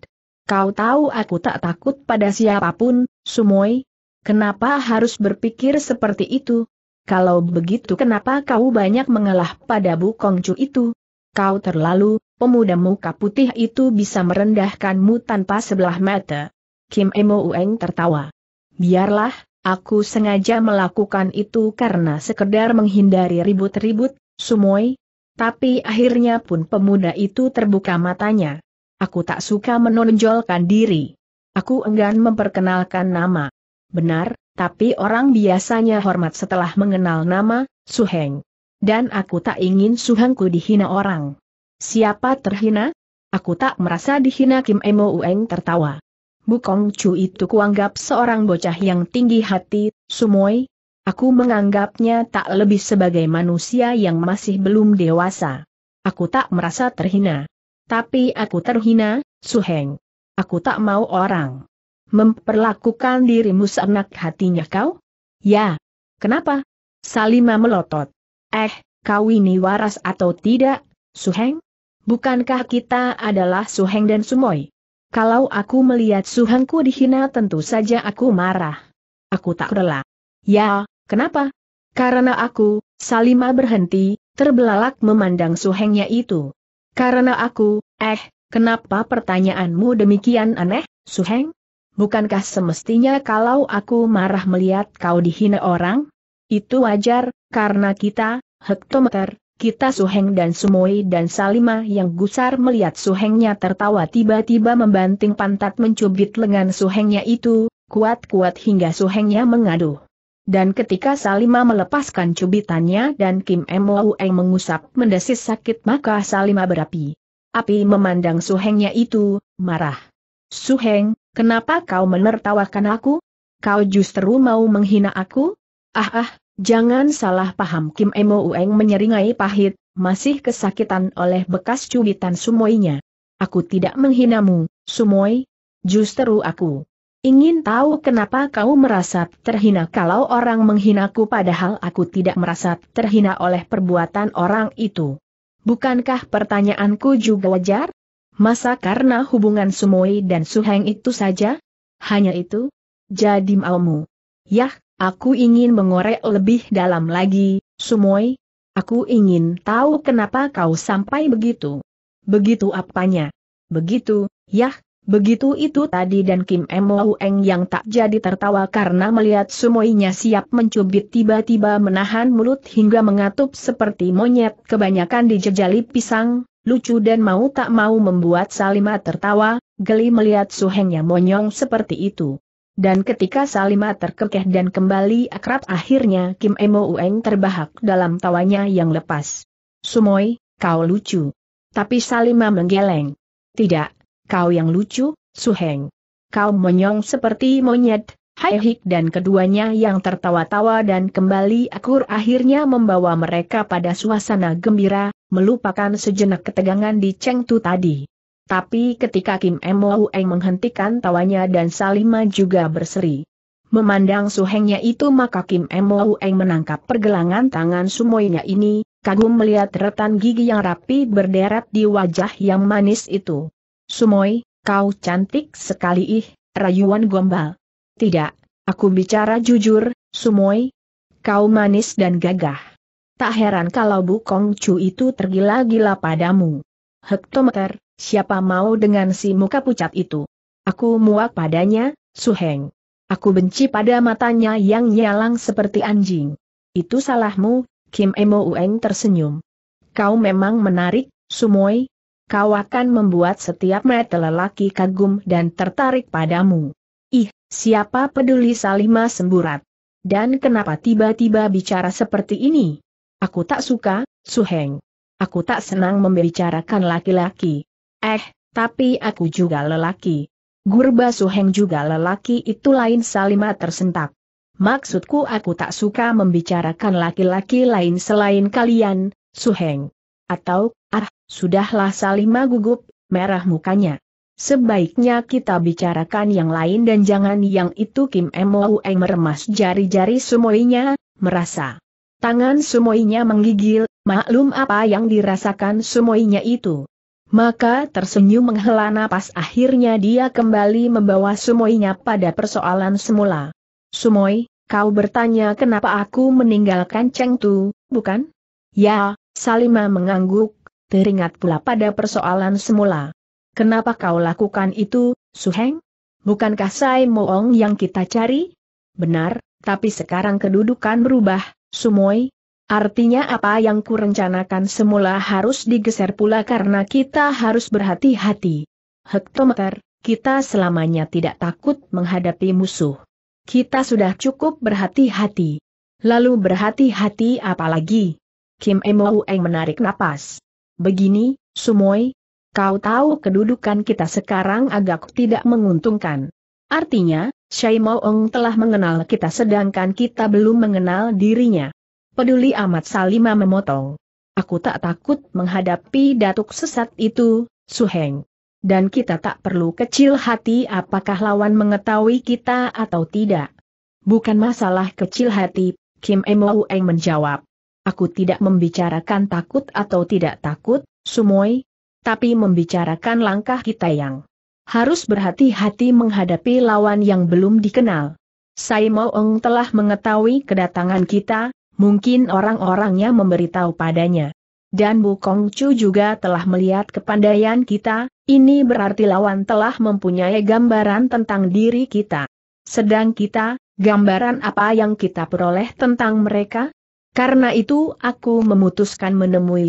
Kau tahu aku tak takut pada siapapun, Sumoy? Kenapa harus berpikir seperti itu? Kalau begitu kenapa kau banyak mengalah pada Bu Kongcu itu? Kau terlalu, pemuda muka putih itu bisa merendahkanmu tanpa sebelah mata. Kim Emo Ueng tertawa. Biarlah, aku sengaja melakukan itu karena sekedar menghindari ribut-ribut, Sumoy, tapi akhirnya pun pemuda itu terbuka matanya. Aku tak suka menonjolkan diri. Aku enggan memperkenalkan nama. Benar, tapi orang biasanya hormat setelah mengenal nama, Suheng. Dan aku tak ingin Suhengku dihina orang. Siapa terhina? Aku tak merasa dihina Kim Emo Ueng tertawa. Bukong Chu itu kuanggap seorang bocah yang tinggi hati, Sumoi. Aku menganggapnya tak lebih sebagai manusia yang masih belum dewasa. Aku tak merasa terhina. Tapi aku terhina, Suheng. Aku tak mau orang. Memperlakukan dirimu seenak hatinya kau? Ya. Kenapa? Salima melotot. Eh, kau ini waras atau tidak, Suheng? Bukankah kita adalah Suheng dan Sumoy? Kalau aku melihat Suhengku dihina tentu saja aku marah. Aku tak rela. Ya, kenapa? Karena aku, Salima berhenti, terbelalak memandang suhengnya itu. Karena aku, eh, kenapa pertanyaanmu demikian aneh, suheng? Bukankah semestinya kalau aku marah melihat kau dihina orang? Itu wajar, karena kita, hektometer, kita Suheng dan Sumoi dan Salima yang gusar melihat Suhengnya tertawa tiba-tiba membanting pantat mencubit lengan Suhengnya itu, kuat-kuat hingga Suhengnya mengaduh. Dan ketika Salima melepaskan cubitannya dan Kim Mwueng mengusap mendesis sakit maka Salima berapi. Api memandang suhengnya itu, marah. Suheng, kenapa kau menertawakan aku? Kau justru mau menghina aku? Ah ah, jangan salah paham Kim Mwueng menyeringai pahit, masih kesakitan oleh bekas cubitan sumoinya. Aku tidak menghinamu, sumoi. Justru aku. Ingin tahu kenapa kau merasa terhina kalau orang menghinaku padahal aku tidak merasa terhina oleh perbuatan orang itu? Bukankah pertanyaanku juga wajar? Masa karena hubungan Sumoi dan Suheng itu saja? Hanya itu? Jadi maumu. Yah, aku ingin mengorek lebih dalam lagi, Sumoi. Aku ingin tahu kenapa kau sampai begitu. Begitu apanya? Begitu, yah, Begitu itu tadi dan Kim Eng yang tak jadi tertawa karena melihat sumoinya siap mencubit tiba-tiba menahan mulut hingga mengatup seperti monyet kebanyakan dijejali pisang, lucu dan mau tak mau membuat Salima tertawa, geli melihat suhengnya monyong seperti itu. Dan ketika Salima terkekeh dan kembali akrab akhirnya Kim Eng terbahak dalam tawanya yang lepas. Sumoy, kau lucu. Tapi Salima menggeleng. Tidak, Kau yang lucu, Su Heng. Kau monyong seperti monyet, Hai Hik dan keduanya yang tertawa-tawa dan kembali akur akhirnya membawa mereka pada suasana gembira, melupakan sejenak ketegangan di Cheng Tu tadi. Tapi ketika Kim Mo Eng menghentikan tawanya dan Salima juga berseri. Memandang Su Hengnya itu maka Kim Mo Eng menangkap pergelangan tangan sumoinya ini, kagum melihat retan gigi yang rapi berderet di wajah yang manis itu. Sumoy, kau cantik sekali ih, rayuan gombal. Tidak, aku bicara jujur, Sumoy. Kau manis dan gagah. Tak heran kalau Bu Kong Chu itu tergila-gila padamu. Hektometer, siapa mau dengan si muka pucat itu? Aku muak padanya, Suheng. Aku benci pada matanya yang nyalang seperti anjing. Itu salahmu, Kim Emo Ueng tersenyum. Kau memang menarik, Sumoy, kau akan membuat setiap mata lelaki kagum dan tertarik padamu. Ih, siapa peduli Salima semburat? Dan kenapa tiba-tiba bicara seperti ini? Aku tak suka, Suheng. Aku tak senang membicarakan laki-laki. Eh, tapi aku juga lelaki. Gurba Suheng juga lelaki itu lain Salima tersentak. Maksudku aku tak suka membicarakan laki-laki lain selain kalian, Suheng atau, ah, sudahlah Salima gugup, merah mukanya. Sebaiknya kita bicarakan yang lain dan jangan yang itu Kim Emoueng meremas jari-jari semuanya, merasa. Tangan semuanya menggigil, maklum apa yang dirasakan semuanya itu. Maka tersenyum menghela napas akhirnya dia kembali membawa semuanya pada persoalan semula. Sumoy, kau bertanya kenapa aku meninggalkan Cheng Tu, bukan? Ya, Salima mengangguk, teringat pula pada persoalan semula. Kenapa kau lakukan itu, Suheng? Bukankah Sai Moong yang kita cari? Benar, tapi sekarang kedudukan berubah, Sumoy. Artinya apa yang kurencanakan semula harus digeser pula karena kita harus berhati-hati. Hektometer, kita selamanya tidak takut menghadapi musuh. Kita sudah cukup berhati-hati. Lalu berhati-hati apalagi? Kim Eng menarik napas. Begini, Sumoy, kau tahu kedudukan kita sekarang agak tidak menguntungkan. Artinya, Shai Ong telah mengenal kita sedangkan kita belum mengenal dirinya. Peduli amat Salima memotong. Aku tak takut menghadapi datuk sesat itu, Su Heng. Dan kita tak perlu kecil hati apakah lawan mengetahui kita atau tidak. Bukan masalah kecil hati, Kim Eng menjawab. Aku tidak membicarakan takut atau tidak takut, Sumoi, tapi membicarakan langkah kita yang harus berhati-hati menghadapi lawan yang belum dikenal. Sai Moong telah mengetahui kedatangan kita, mungkin orang-orangnya memberitahu padanya. Dan Bu Kong Chu juga telah melihat kepandaian kita, ini berarti lawan telah mempunyai gambaran tentang diri kita. Sedang kita, gambaran apa yang kita peroleh tentang mereka? Karena itu aku memutuskan menemui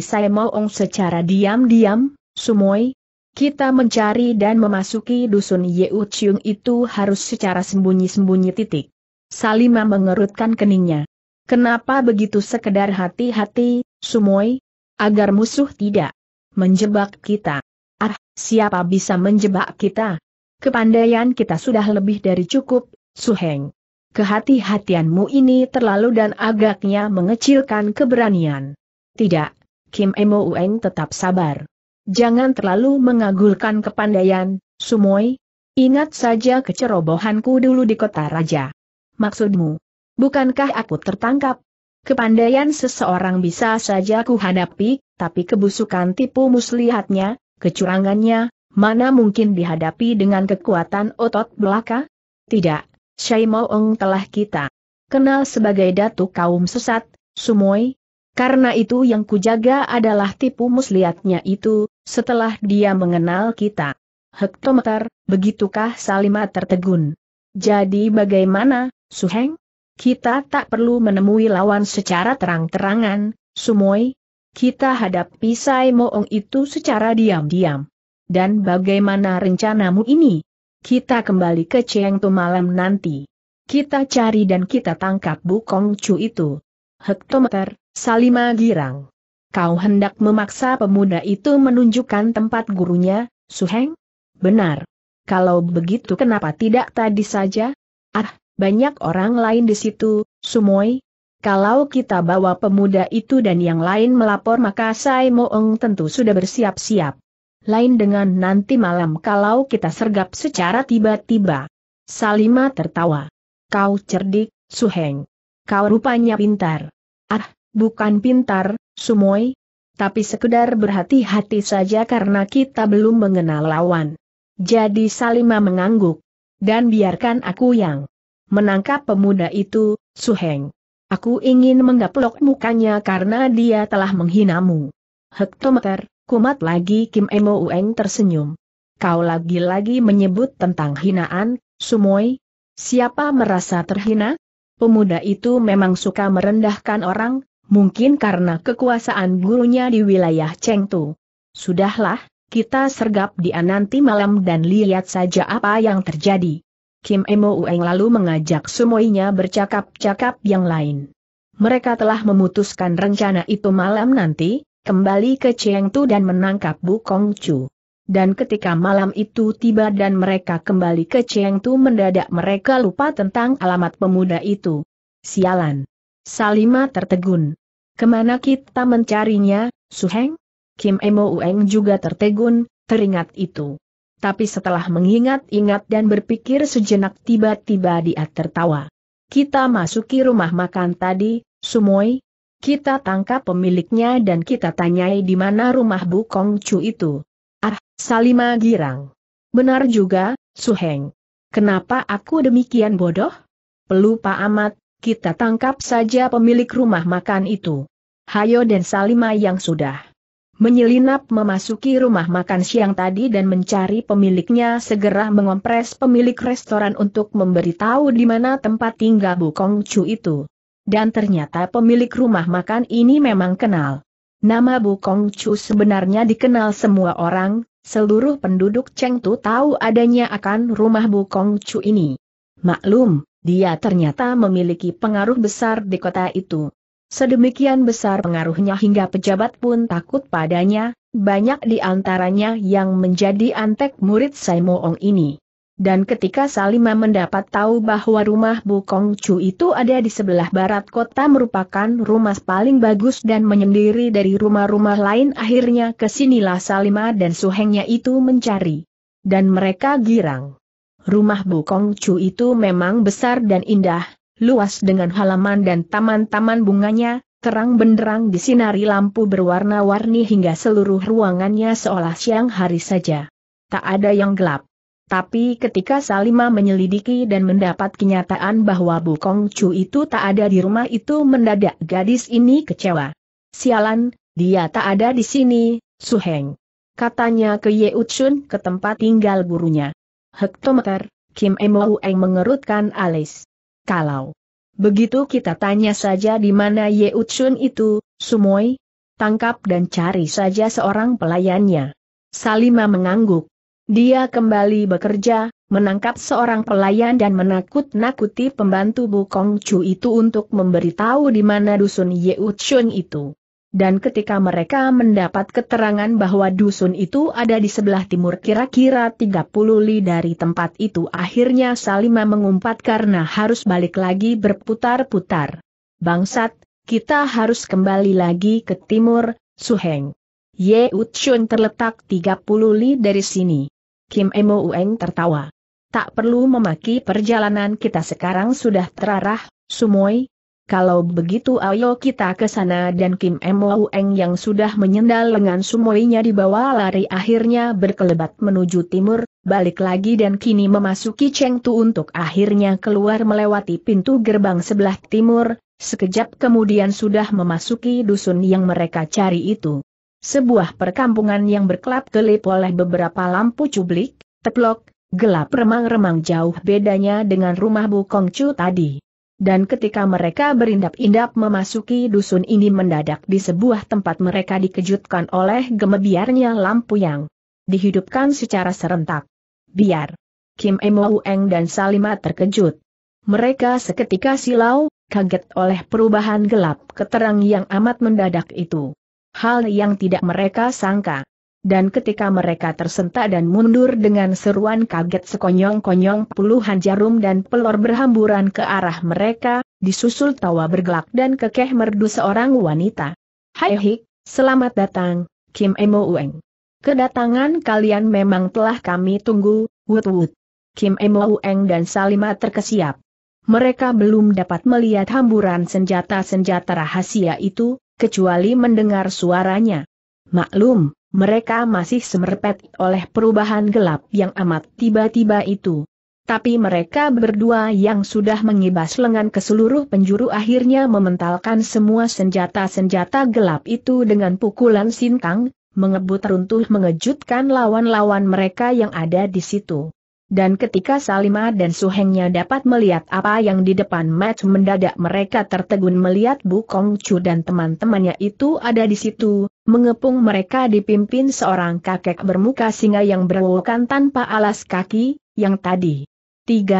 Ong secara diam-diam, Sumoi. Kita mencari dan memasuki dusun Yeu Chiung itu harus secara sembunyi-sembunyi titik. Salima mengerutkan keningnya. Kenapa begitu sekedar hati-hati, Sumoi? Agar musuh tidak menjebak kita. Ah, siapa bisa menjebak kita? Kepandaian kita sudah lebih dari cukup, Suheng kehati-hatianmu ini terlalu dan agaknya mengecilkan keberanian. Tidak, Kim Emo Ueng tetap sabar. Jangan terlalu mengagulkan kepandaian, Sumoy. Ingat saja kecerobohanku dulu di kota raja. Maksudmu, bukankah aku tertangkap? Kepandaian seseorang bisa saja kuhadapi, tapi kebusukan tipu muslihatnya, kecurangannya, mana mungkin dihadapi dengan kekuatan otot belaka? Tidak, Syai Moong telah kita kenal sebagai datu kaum sesat, Sumoy. Karena itu yang kujaga adalah tipu muslihatnya itu, setelah dia mengenal kita. Hektometer, begitukah Salima tertegun. Jadi bagaimana, Suheng? Kita tak perlu menemui lawan secara terang-terangan, Sumoy. Kita hadapi Sai Moong itu secara diam-diam. Dan bagaimana rencanamu ini? Kita kembali ke Cheng Tu malam nanti. Kita cari dan kita tangkap Bu Kong Chu itu. Hektometer, Salima Girang. Kau hendak memaksa pemuda itu menunjukkan tempat gurunya, Suheng? Benar. Kalau begitu kenapa tidak tadi saja? Ah, banyak orang lain di situ, Sumoy, kalau kita bawa pemuda itu dan yang lain melapor maka Sai Moeng tentu sudah bersiap-siap lain dengan nanti malam kalau kita sergap secara tiba-tiba. Salima tertawa. Kau cerdik, Suheng. Kau rupanya pintar. Ah, bukan pintar, Sumoy. Tapi sekedar berhati-hati saja karena kita belum mengenal lawan. Jadi Salima mengangguk. Dan biarkan aku yang menangkap pemuda itu, Suheng. Aku ingin menggaplok mukanya karena dia telah menghinamu. Hektometer, Kumat lagi Kim Emo Ueng tersenyum. Kau lagi-lagi menyebut tentang hinaan, Sumoy? Siapa merasa terhina? Pemuda itu memang suka merendahkan orang, mungkin karena kekuasaan gurunya di wilayah Chengtu. Sudahlah, kita sergap dia nanti malam dan lihat saja apa yang terjadi. Kim Emo Ueng lalu mengajak semuanya bercakap-cakap yang lain. Mereka telah memutuskan rencana itu malam nanti, kembali ke Chengtu dan menangkap Bu Kong Chu. Dan ketika malam itu tiba dan mereka kembali ke Chengtu mendadak mereka lupa tentang alamat pemuda itu. Sialan. Salima tertegun. Kemana kita mencarinya, Heng? Kim Emo Ueng juga tertegun, teringat itu. Tapi setelah mengingat-ingat dan berpikir sejenak tiba-tiba dia tertawa. Kita masuki rumah makan tadi, Sumoy, kita tangkap pemiliknya dan kita tanyai di mana rumah Bu Kong Chu itu. Ah, Salima girang. Benar juga, Suheng. Kenapa aku demikian bodoh? Pelupa amat, kita tangkap saja pemilik rumah makan itu. Hayo dan Salima yang sudah menyelinap memasuki rumah makan siang tadi dan mencari pemiliknya segera mengompres pemilik restoran untuk memberitahu di mana tempat tinggal Bu Kong Chu itu. Dan ternyata pemilik rumah makan ini memang kenal. Nama Kong Chu sebenarnya dikenal semua orang, seluruh penduduk Chengtu tahu adanya akan rumah Kong Chu ini. Maklum, dia ternyata memiliki pengaruh besar di kota itu. Sedemikian besar pengaruhnya hingga pejabat pun takut padanya, banyak di antaranya yang menjadi antek murid Ong ini. Dan ketika Salima mendapat tahu bahwa rumah Bu Kong Chu itu ada di sebelah barat kota merupakan rumah paling bagus dan menyendiri dari rumah-rumah lain akhirnya kesinilah Salima dan suhengnya itu mencari. Dan mereka girang. Rumah Bu Kong Chu itu memang besar dan indah, luas dengan halaman dan taman-taman bunganya, terang benderang disinari lampu berwarna-warni hingga seluruh ruangannya seolah siang hari saja. Tak ada yang gelap. Tapi ketika Salima menyelidiki dan mendapat kenyataan bahwa Bukong Chu itu tak ada di rumah itu mendadak gadis ini kecewa. Sialan, dia tak ada di sini, Su Heng. Katanya ke Ye Uchun ke tempat tinggal gurunya. Hektometer, Kim Eng mengerutkan alis. Kalau begitu kita tanya saja di mana Ye Uchun itu, Sumoy. Tangkap dan cari saja seorang pelayannya. Salima mengangguk. Dia kembali bekerja, menangkap seorang pelayan dan menakut-nakuti pembantu Bu Kong Chu itu untuk memberitahu di mana dusun Ye Chun itu. Dan ketika mereka mendapat keterangan bahwa dusun itu ada di sebelah timur kira-kira 30 li dari tempat itu akhirnya Salima mengumpat karena harus balik lagi berputar-putar. Bangsat, kita harus kembali lagi ke timur, Suheng. Ye Uchun terletak 30 li dari sini. Kim Emo Ueng tertawa. Tak perlu memaki perjalanan kita sekarang sudah terarah, Sumoy. Kalau begitu ayo kita ke sana dan Kim Emo Ueng yang sudah menyendal lengan Sumoinya bawah lari akhirnya berkelebat menuju timur, balik lagi dan kini memasuki Tu untuk akhirnya keluar melewati pintu gerbang sebelah timur, sekejap kemudian sudah memasuki dusun yang mereka cari itu. Sebuah perkampungan yang berkelap-kelip oleh beberapa lampu cublik, teplok, gelap remang-remang jauh bedanya dengan rumah Bu Kongcu tadi. Dan ketika mereka berindap-indap memasuki dusun ini mendadak di sebuah tempat mereka dikejutkan oleh gemebiarnya lampu yang dihidupkan secara serentak. Biar Kim Emo Eng dan Salima terkejut. Mereka seketika silau, kaget oleh perubahan gelap keterang yang amat mendadak itu hal yang tidak mereka sangka. Dan ketika mereka tersentak dan mundur dengan seruan kaget sekonyong-konyong puluhan jarum dan pelor berhamburan ke arah mereka, disusul tawa bergelak dan kekeh merdu seorang wanita. Hai hik, selamat datang, Kim Emo Ueng. Kedatangan kalian memang telah kami tunggu, Wut Wut. Kim Emo Ueng dan Salima terkesiap. Mereka belum dapat melihat hamburan senjata-senjata rahasia itu, kecuali mendengar suaranya. Maklum, mereka masih semerpet oleh perubahan gelap yang amat tiba-tiba itu. Tapi mereka berdua yang sudah mengibas lengan ke seluruh penjuru akhirnya mementalkan semua senjata-senjata gelap itu dengan pukulan sintang, mengebut runtuh mengejutkan lawan-lawan mereka yang ada di situ dan ketika Salima dan Suhengnya dapat melihat apa yang di depan Mat mendadak mereka tertegun melihat Bu Kong Chu dan teman-temannya itu ada di situ, mengepung mereka dipimpin seorang kakek bermuka singa yang berwokan tanpa alas kaki, yang tadi. 35.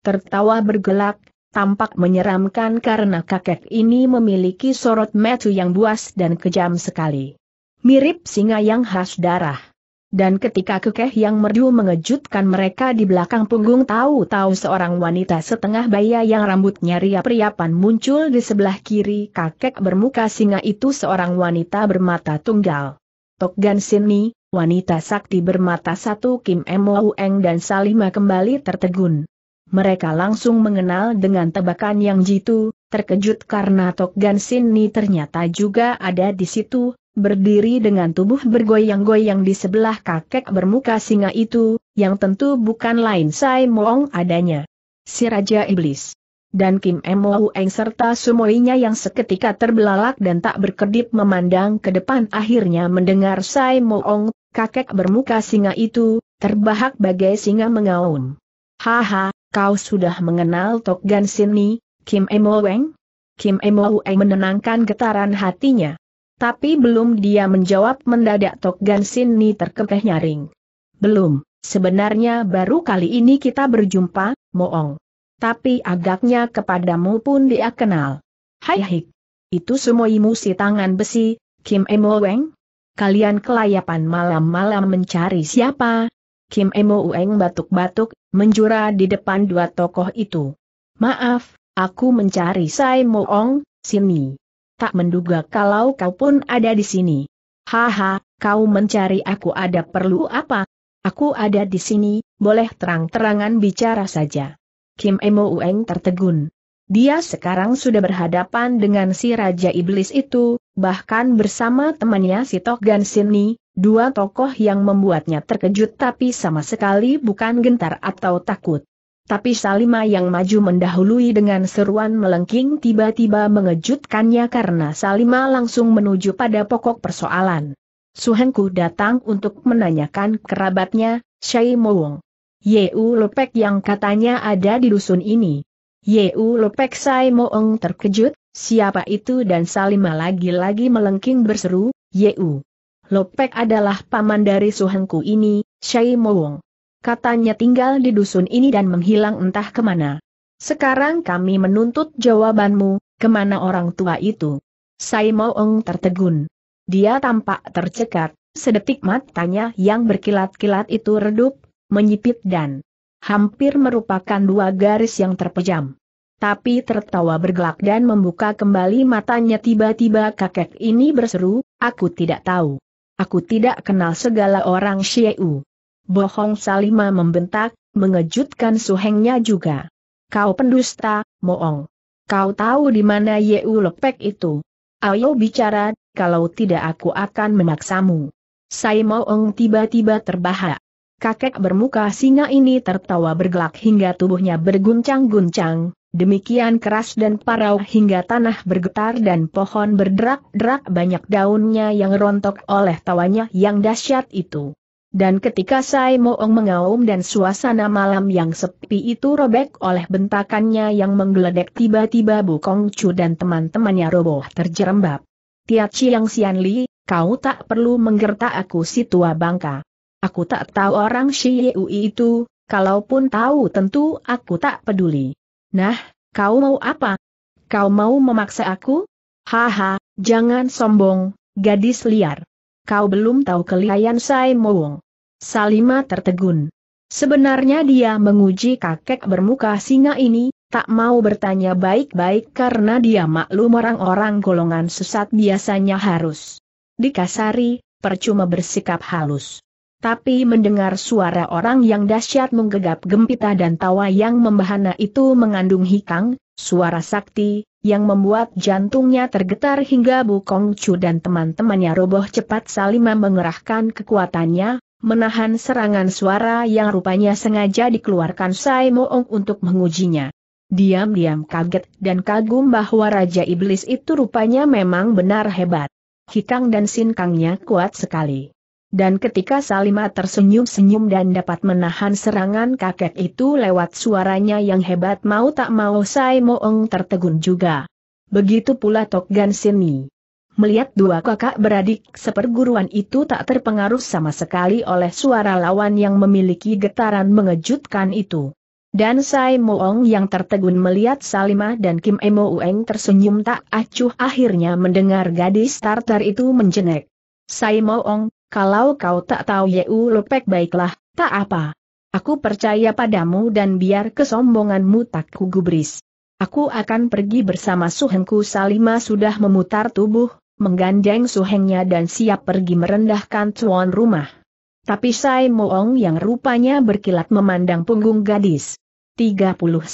Tertawa bergelak, tampak menyeramkan karena kakek ini memiliki sorot metu yang buas dan kejam sekali. Mirip singa yang khas darah. Dan ketika kekeh yang merdu mengejutkan mereka di belakang punggung tahu-tahu seorang wanita setengah baya yang rambutnya ria priapan muncul di sebelah kiri kakek bermuka singa itu seorang wanita bermata tunggal. Tok Gan Sini, wanita sakti bermata satu Kim Eng dan Salima kembali tertegun. Mereka langsung mengenal dengan tebakan yang jitu, terkejut karena Tok Gan Sini ternyata juga ada di situ, berdiri dengan tubuh bergoyang-goyang di sebelah kakek bermuka singa itu, yang tentu bukan lain Sai Moong adanya. Si Raja Iblis. Dan Kim Mo Eng serta sumoinya yang seketika terbelalak dan tak berkedip memandang ke depan akhirnya mendengar Sai Moong, kakek bermuka singa itu, terbahak bagai singa mengaum. Haha, kau sudah mengenal Tok Gan Sini, Kim Mo Eng? Kim Mo Eng menenangkan getaran hatinya. Tapi belum dia menjawab mendadak Tok Gan Sin Ni terkekeh nyaring. Belum, sebenarnya baru kali ini kita berjumpa, Moong. Tapi agaknya kepadamu pun dia kenal. Hai hik. Itu semua imusi tangan besi, Kim Emo Weng? Kalian kelayapan malam-malam mencari siapa? Kim Emo Weng batuk-batuk, menjura di depan dua tokoh itu. Maaf, aku mencari Sai Moong, sini tak menduga kalau kau pun ada di sini. Haha, kau mencari aku ada perlu apa? Aku ada di sini, boleh terang-terangan bicara saja. Kim Emo Ueng tertegun. Dia sekarang sudah berhadapan dengan si Raja Iblis itu, bahkan bersama temannya si Tok Gan Sini, dua tokoh yang membuatnya terkejut tapi sama sekali bukan gentar atau takut. Tapi Salima yang maju mendahului dengan seruan melengking tiba-tiba mengejutkannya karena Salima langsung menuju pada pokok persoalan. Suhengku datang untuk menanyakan kerabatnya, Syai Mowong. Yeu Lepek yang katanya ada di dusun ini. Yeu Lepek Syai Mowong terkejut, siapa itu dan Salima lagi-lagi melengking berseru, Yeu. Lopek adalah paman dari Suhengku ini, Syai Mowong katanya tinggal di dusun ini dan menghilang entah kemana. Sekarang kami menuntut jawabanmu, kemana orang tua itu? Sai Moong tertegun. Dia tampak tercekat, sedetik matanya yang berkilat-kilat itu redup, menyipit dan hampir merupakan dua garis yang terpejam. Tapi tertawa bergelak dan membuka kembali matanya tiba-tiba kakek ini berseru, aku tidak tahu. Aku tidak kenal segala orang Xie U. Bohong Salima membentak, mengejutkan suhengnya juga. Kau pendusta, moong. Kau tahu di mana Yeu Lepek itu. Ayo bicara, kalau tidak aku akan memaksamu. Sai Moong tiba-tiba terbahak. Kakek bermuka singa ini tertawa bergelak hingga tubuhnya berguncang-guncang, demikian keras dan parau hingga tanah bergetar dan pohon berderak-derak banyak daunnya yang rontok oleh tawanya yang dahsyat itu. Dan ketika Sai Moong mengaum dan suasana malam yang sepi itu robek oleh bentakannya yang menggeledek tiba-tiba Bu Kong Chu dan teman-temannya roboh terjerembab. Tia Chiang Sian Li, kau tak perlu menggertak aku si tua bangka. Aku tak tahu orang Shi Ui itu, kalaupun tahu tentu aku tak peduli. Nah, kau mau apa? Kau mau memaksa aku? Haha, jangan sombong, gadis liar kau belum tahu kelihayan Sai Mowong. Salima tertegun. Sebenarnya dia menguji kakek bermuka singa ini, tak mau bertanya baik-baik karena dia maklum orang-orang golongan sesat biasanya harus dikasari, percuma bersikap halus tapi mendengar suara orang yang dahsyat menggegap gempita dan tawa yang membahana itu mengandung hikang, suara sakti, yang membuat jantungnya tergetar hingga Bu Kong Chu dan teman-temannya roboh cepat Salima mengerahkan kekuatannya, menahan serangan suara yang rupanya sengaja dikeluarkan Sai Moong untuk mengujinya. Diam-diam kaget dan kagum bahwa Raja Iblis itu rupanya memang benar hebat. Hikang dan Sinkangnya kuat sekali. Dan ketika Salima tersenyum-senyum dan dapat menahan serangan kakek itu lewat suaranya yang hebat mau tak mau Sai Moong tertegun juga. Begitu pula Tok Gan Sini. Melihat dua kakak beradik seperguruan itu tak terpengaruh sama sekali oleh suara lawan yang memiliki getaran mengejutkan itu. Dan Sai Moong yang tertegun melihat Salima dan Kim Emo Ueng tersenyum tak acuh akhirnya mendengar gadis starter itu menjenek. Sai Moong, kalau kau tak tahu Yeu Lopek baiklah, tak apa. Aku percaya padamu dan biar kesombonganmu tak kugubris. Aku akan pergi bersama Suhengku Salima sudah memutar tubuh, menggandeng Suhengnya dan siap pergi merendahkan tuan rumah. Tapi Sai Moong yang rupanya berkilat memandang punggung gadis. 39.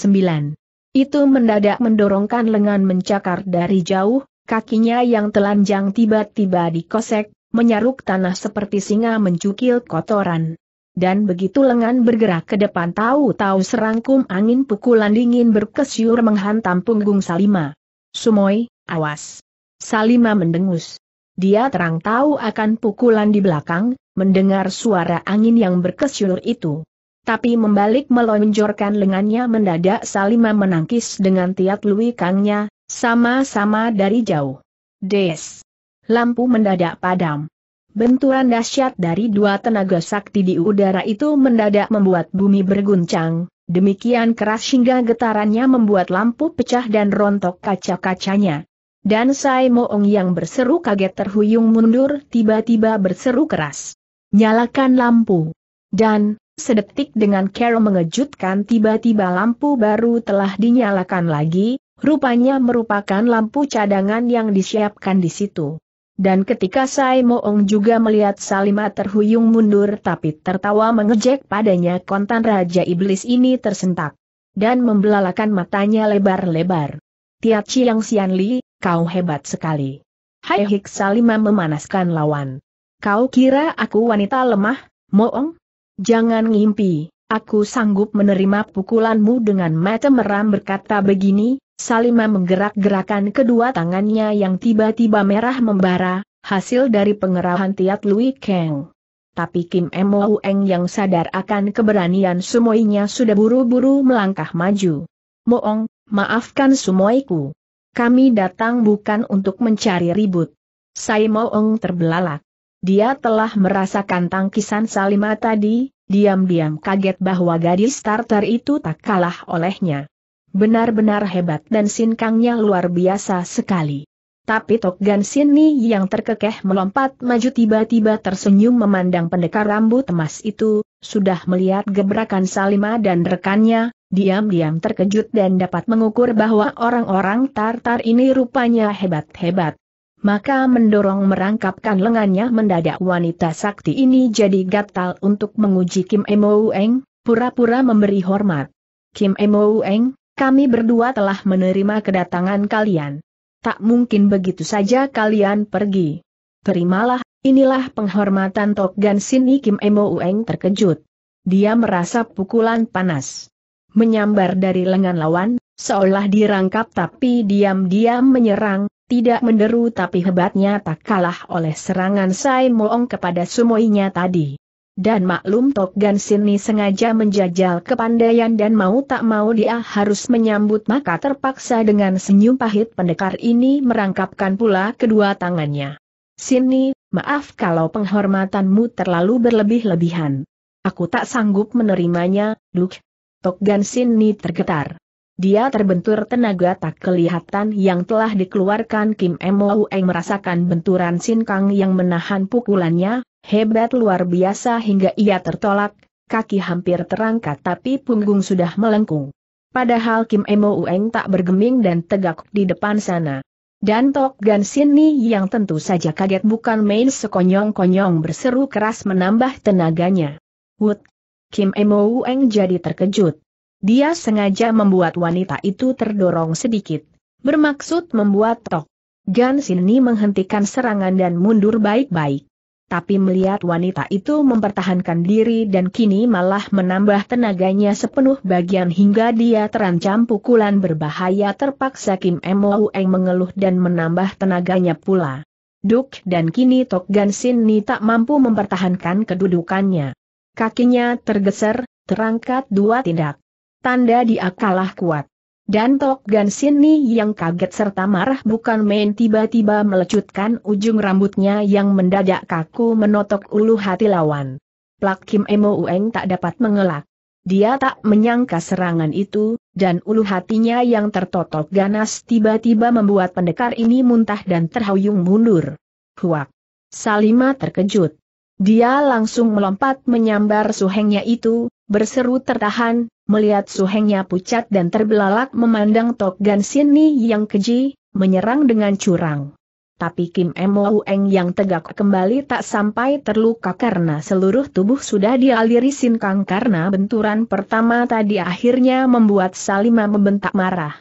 Itu mendadak mendorongkan lengan mencakar dari jauh, kakinya yang telanjang tiba-tiba dikosek, menyaruk tanah seperti singa mencukil kotoran. Dan begitu lengan bergerak ke depan tahu-tahu serangkum angin pukulan dingin berkesyur menghantam punggung Salima. Sumoy, awas. Salima mendengus. Dia terang tahu akan pukulan di belakang, mendengar suara angin yang berkesyur itu. Tapi membalik melonjorkan lengannya mendadak Salima menangkis dengan tiat lui kangnya, sama-sama dari jauh. Des lampu mendadak padam. Benturan dahsyat dari dua tenaga sakti di udara itu mendadak membuat bumi berguncang, demikian keras hingga getarannya membuat lampu pecah dan rontok kaca-kacanya. Dan Sai Moong yang berseru kaget terhuyung mundur tiba-tiba berseru keras. Nyalakan lampu. Dan, sedetik dengan Carol mengejutkan tiba-tiba lampu baru telah dinyalakan lagi, rupanya merupakan lampu cadangan yang disiapkan di situ. Dan ketika Sai Moong juga melihat Salima terhuyung mundur tapi tertawa mengejek padanya kontan Raja Iblis ini tersentak. Dan membelalakan matanya lebar-lebar. Tia Chiang Sian Li, kau hebat sekali. Hai Hik Salima memanaskan lawan. Kau kira aku wanita lemah, Moong? Jangan ngimpi, aku sanggup menerima pukulanmu dengan mata meram berkata begini, Salima menggerak-gerakan kedua tangannya yang tiba-tiba merah membara, hasil dari pengerahan Tiat Lui Kang. Tapi Kim Mo Eng yang sadar akan keberanian semuanya sudah buru-buru melangkah maju. Moong, maafkan sumoiku. Kami datang bukan untuk mencari ribut. Sai Moong terbelalak. Dia telah merasakan tangkisan Salima tadi, diam-diam kaget bahwa gadis starter itu tak kalah olehnya. Benar-benar hebat dan sinkangnya luar biasa sekali. Tapi Tok Gan ni yang terkekeh melompat maju tiba-tiba tersenyum memandang pendekar rambut emas itu, sudah melihat gebrakan Salima dan rekannya, diam-diam terkejut dan dapat mengukur bahwa orang-orang Tartar ini rupanya hebat-hebat. Maka mendorong merangkapkan lengannya mendadak wanita sakti ini jadi gatal untuk menguji Kim Emo Eng, pura-pura memberi hormat. Kim Emo Eng, kami berdua telah menerima kedatangan kalian. Tak mungkin begitu saja kalian pergi. Terimalah, inilah penghormatan Tok Gansin Kim Emo Ueng terkejut. Dia merasa pukulan panas. Menyambar dari lengan lawan, seolah dirangkap tapi diam-diam menyerang, tidak menderu tapi hebatnya tak kalah oleh serangan Sai Moong kepada sumoinya tadi. Dan maklum Tok Gan Sini sengaja menjajal kepandaian dan mau tak mau dia harus menyambut maka terpaksa dengan senyum pahit pendekar ini merangkapkan pula kedua tangannya. Sini, maaf kalau penghormatanmu terlalu berlebih-lebihan. Aku tak sanggup menerimanya, Luk. Tok Gan Sini tergetar. Dia terbentur tenaga tak kelihatan yang telah dikeluarkan Kim Emo Eng merasakan benturan Sin Kang yang menahan pukulannya, Hebat luar biasa hingga ia tertolak, kaki hampir terangkat tapi punggung sudah melengkung. Padahal Kim Emo Ueng tak bergeming dan tegak di depan sana. Dan Tok Gan Sini yang tentu saja kaget bukan main sekonyong-konyong berseru keras menambah tenaganya. Wood! Kim Emo Ueng jadi terkejut. Dia sengaja membuat wanita itu terdorong sedikit, bermaksud membuat Tok Gan Sini menghentikan serangan dan mundur baik-baik tapi melihat wanita itu mempertahankan diri dan kini malah menambah tenaganya sepenuh bagian hingga dia terancam pukulan berbahaya terpaksa Kim Moueng mengeluh dan menambah tenaganya pula. Duk dan kini Tok Gan Sin Ni tak mampu mempertahankan kedudukannya. Kakinya tergeser, terangkat dua tindak. Tanda dia kalah kuat. Dan Tok Gan Sini yang kaget serta marah bukan main tiba-tiba melecutkan ujung rambutnya yang mendadak kaku menotok ulu hati lawan. Plak Kim Emo Ueng tak dapat mengelak. Dia tak menyangka serangan itu, dan ulu hatinya yang tertotok ganas tiba-tiba membuat pendekar ini muntah dan terhuyung mundur. Huak! Salima terkejut. Dia langsung melompat menyambar suhengnya itu, berseru tertahan, melihat suhengnya pucat dan terbelalak memandang Tok Gan Sini yang keji, menyerang dengan curang. Tapi Kim Mo Eng yang tegak kembali tak sampai terluka karena seluruh tubuh sudah dialiri Kang karena benturan pertama tadi akhirnya membuat Salima membentak marah.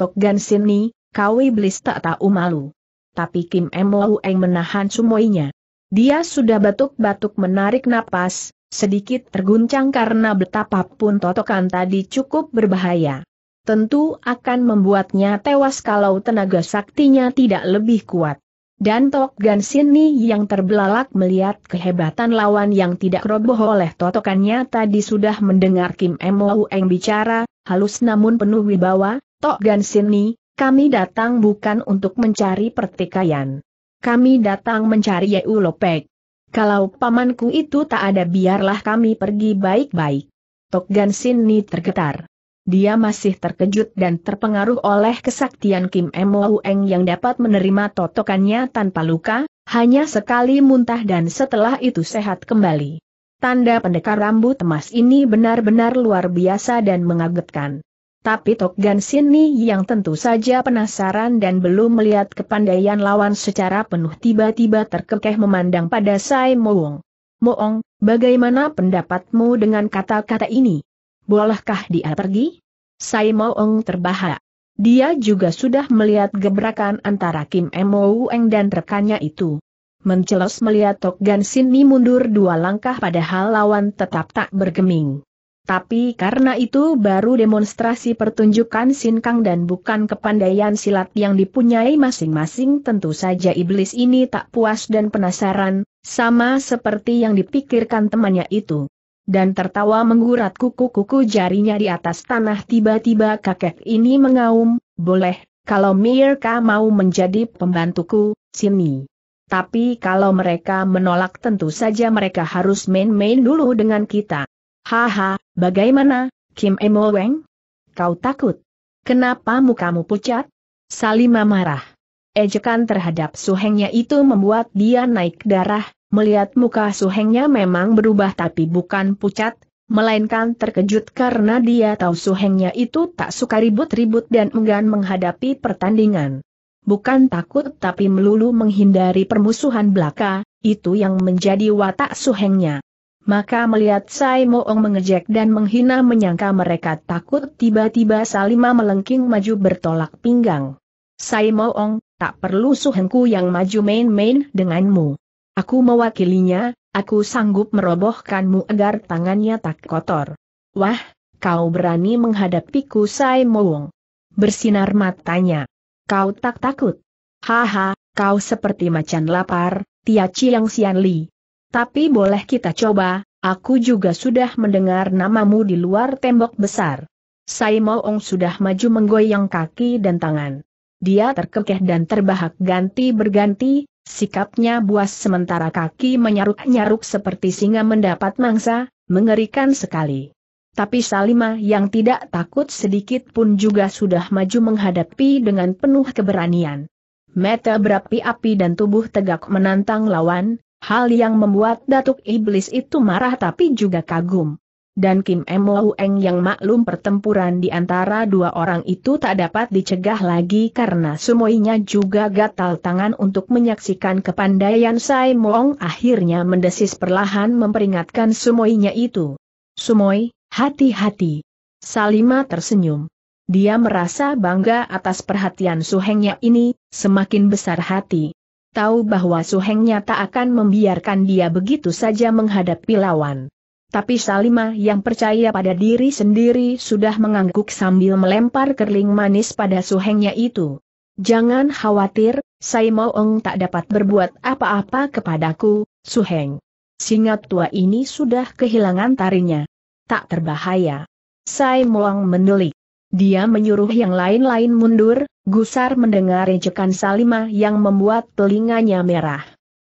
Tok Gan Sini, kau iblis tak tahu malu. Tapi Kim Mo Eng menahan semuanya. Dia sudah batuk-batuk menarik napas, sedikit terguncang karena betapapun totokan tadi cukup berbahaya. Tentu akan membuatnya tewas kalau tenaga saktinya tidak lebih kuat. Dan Tok Gan Sini yang terbelalak melihat kehebatan lawan yang tidak roboh oleh totokannya tadi sudah mendengar Kim Mo Eng bicara, halus namun penuh wibawa, Tok Gan Sini, kami datang bukan untuk mencari pertikaian. Kami datang mencari Yeulopek. Kalau pamanku itu tak ada biarlah kami pergi baik-baik. Tokgan ni tergetar. Dia masih terkejut dan terpengaruh oleh kesaktian Kim Mo Eng yang dapat menerima totokannya tanpa luka, hanya sekali muntah dan setelah itu sehat kembali. Tanda pendekar rambut emas ini benar-benar luar biasa dan mengagetkan tapi Tok Gan ni yang tentu saja penasaran dan belum melihat kepandaian lawan secara penuh tiba-tiba terkekeh memandang pada Sai Moong. Moong, bagaimana pendapatmu dengan kata-kata ini? Bolehkah dia pergi? Sai Moong terbahak. Dia juga sudah melihat gebrakan antara Kim Moeng dan rekannya itu. Mencelos melihat Tok Gan ni mundur dua langkah padahal lawan tetap tak bergeming. Tapi karena itu baru demonstrasi pertunjukan sinkang dan bukan kepandaian silat yang dipunyai masing-masing tentu saja iblis ini tak puas dan penasaran, sama seperti yang dipikirkan temannya itu. Dan tertawa menggurat kuku-kuku jarinya di atas tanah tiba-tiba kakek ini mengaum, boleh, kalau Mirka mau menjadi pembantuku, sini. Tapi kalau mereka menolak tentu saja mereka harus main-main dulu dengan kita. Haha, bagaimana, Kim Emo Weng? Kau takut? Kenapa mukamu pucat? Salima marah. Ejekan terhadap suhengnya itu membuat dia naik darah, melihat muka suhengnya memang berubah tapi bukan pucat, melainkan terkejut karena dia tahu suhengnya itu tak suka ribut-ribut dan enggan menghadapi pertandingan. Bukan takut tapi melulu menghindari permusuhan belaka, itu yang menjadi watak suhengnya. Maka melihat Sai Moong mengejek dan menghina menyangka mereka takut tiba-tiba Salima melengking maju bertolak pinggang. Sai Moong, tak perlu suhenku yang maju main-main denganmu. Aku mewakilinya, aku sanggup merobohkanmu agar tangannya tak kotor. Wah, kau berani menghadapiku Sai Moong. Bersinar matanya. Kau tak takut? Haha, kau seperti macan lapar, Tia Chiang Xian Li. Tapi boleh kita coba, aku juga sudah mendengar namamu di luar tembok besar. Saimo Ong sudah maju menggoyang kaki dan tangan. Dia terkekeh dan terbahak ganti berganti, sikapnya buas sementara kaki menyaruk-nyaruk seperti singa mendapat mangsa, mengerikan sekali. Tapi Salima yang tidak takut sedikit pun juga sudah maju menghadapi dengan penuh keberanian. Mata berapi-api dan tubuh tegak menantang lawan, Hal yang membuat Datuk Iblis itu marah tapi juga kagum. Dan Kim Emoeng yang maklum pertempuran di antara dua orang itu tak dapat dicegah lagi karena semuanya juga gatal tangan untuk menyaksikan kepandaian Sai Moong akhirnya mendesis perlahan memperingatkan semuanya itu. Sumoy, hati-hati. Salima tersenyum. Dia merasa bangga atas perhatian suhengnya ini, semakin besar hati tahu bahwa Suhengnya tak akan membiarkan dia begitu saja menghadapi lawan. Tapi Salima yang percaya pada diri sendiri sudah mengangguk sambil melempar kerling manis pada Suhengnya itu. Jangan khawatir, Sai Ong tak dapat berbuat apa-apa kepadaku, Suheng. Singa tua ini sudah kehilangan tarinya. Tak terbahaya. Sai Ong menelik. Dia menyuruh yang lain-lain mundur, Gusar mendengar ejekan Salima yang membuat telinganya merah.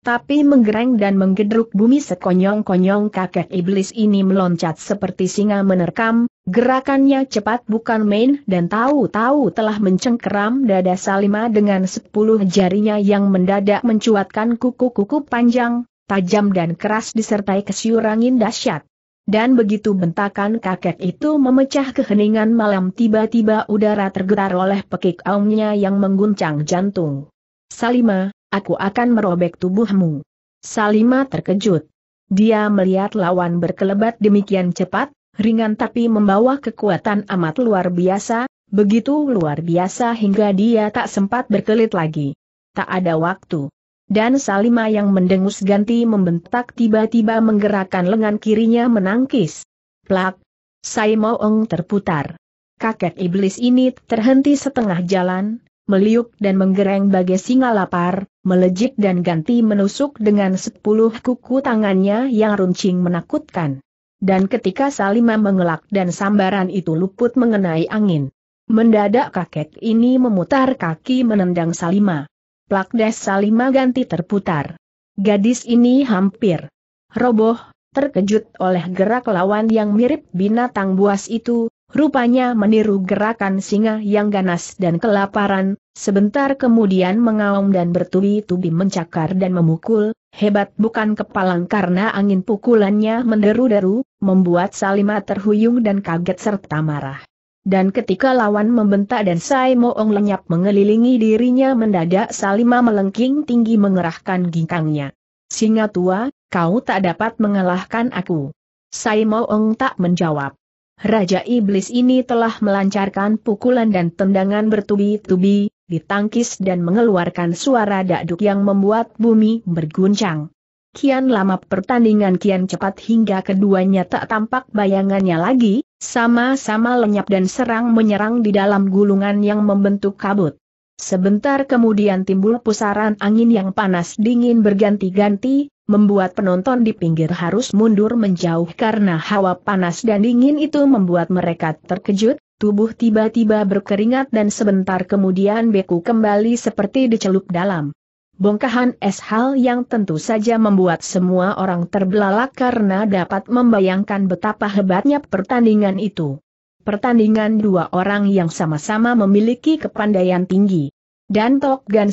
Tapi menggereng dan menggedruk bumi sekonyong-konyong kakek iblis ini meloncat seperti singa menerkam, gerakannya cepat bukan main dan tahu-tahu telah mencengkeram dada Salima dengan sepuluh jarinya yang mendadak mencuatkan kuku-kuku panjang, tajam dan keras disertai kesiurangin dahsyat. Dan begitu bentakan kakek itu memecah keheningan malam tiba-tiba udara tergetar oleh pekik aumnya yang mengguncang jantung. Salima, aku akan merobek tubuhmu. Salima terkejut. Dia melihat lawan berkelebat demikian cepat, ringan tapi membawa kekuatan amat luar biasa, begitu luar biasa hingga dia tak sempat berkelit lagi. Tak ada waktu dan Salima yang mendengus ganti membentak tiba-tiba menggerakkan lengan kirinya menangkis. Plak! Saimoong terputar. Kakek iblis ini terhenti setengah jalan, meliuk dan menggereng bagai singa lapar, melejit dan ganti menusuk dengan sepuluh kuku tangannya yang runcing menakutkan. Dan ketika Salima mengelak dan sambaran itu luput mengenai angin. Mendadak kakek ini memutar kaki menendang Salima plak desa lima ganti terputar. Gadis ini hampir roboh, terkejut oleh gerak lawan yang mirip binatang buas itu, rupanya meniru gerakan singa yang ganas dan kelaparan, sebentar kemudian mengaum dan bertubi-tubi mencakar dan memukul, hebat bukan kepalang karena angin pukulannya menderu-deru, membuat Salima terhuyung dan kaget serta marah. Dan ketika lawan membentak dan Sai Moong lenyap mengelilingi dirinya mendadak Salima melengking tinggi mengerahkan ginkangnya. Singa tua, kau tak dapat mengalahkan aku. Sai Moong tak menjawab. Raja Iblis ini telah melancarkan pukulan dan tendangan bertubi-tubi, ditangkis dan mengeluarkan suara dakduk yang membuat bumi berguncang. Kian lama pertandingan kian cepat hingga keduanya tak tampak bayangannya lagi, sama-sama lenyap dan serang menyerang di dalam gulungan yang membentuk kabut. Sebentar kemudian timbul pusaran angin yang panas dingin berganti-ganti, membuat penonton di pinggir harus mundur menjauh karena hawa panas dan dingin itu membuat mereka terkejut, tubuh tiba-tiba berkeringat dan sebentar kemudian beku kembali seperti dicelup dalam bongkahan es hal yang tentu saja membuat semua orang terbelalak karena dapat membayangkan betapa hebatnya pertandingan itu. Pertandingan dua orang yang sama-sama memiliki kepandaian tinggi. Dan Tok Gan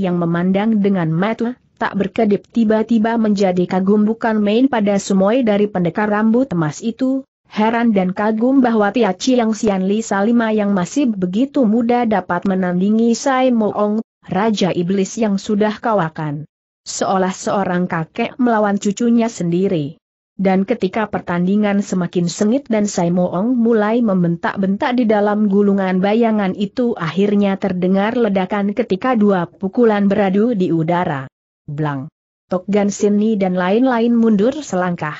yang memandang dengan mata tak berkedip tiba-tiba menjadi kagum bukan main pada semua dari pendekar rambut emas itu, heran dan kagum bahwa Tia Chiang Sian Li Salima yang masih begitu muda dapat menandingi Sai Moong Raja Iblis yang sudah kawakan. Seolah seorang kakek melawan cucunya sendiri. Dan ketika pertandingan semakin sengit dan Saimoong mulai membentak-bentak di dalam gulungan bayangan itu akhirnya terdengar ledakan ketika dua pukulan beradu di udara. Blang. Tokgan Sini dan lain-lain mundur selangkah.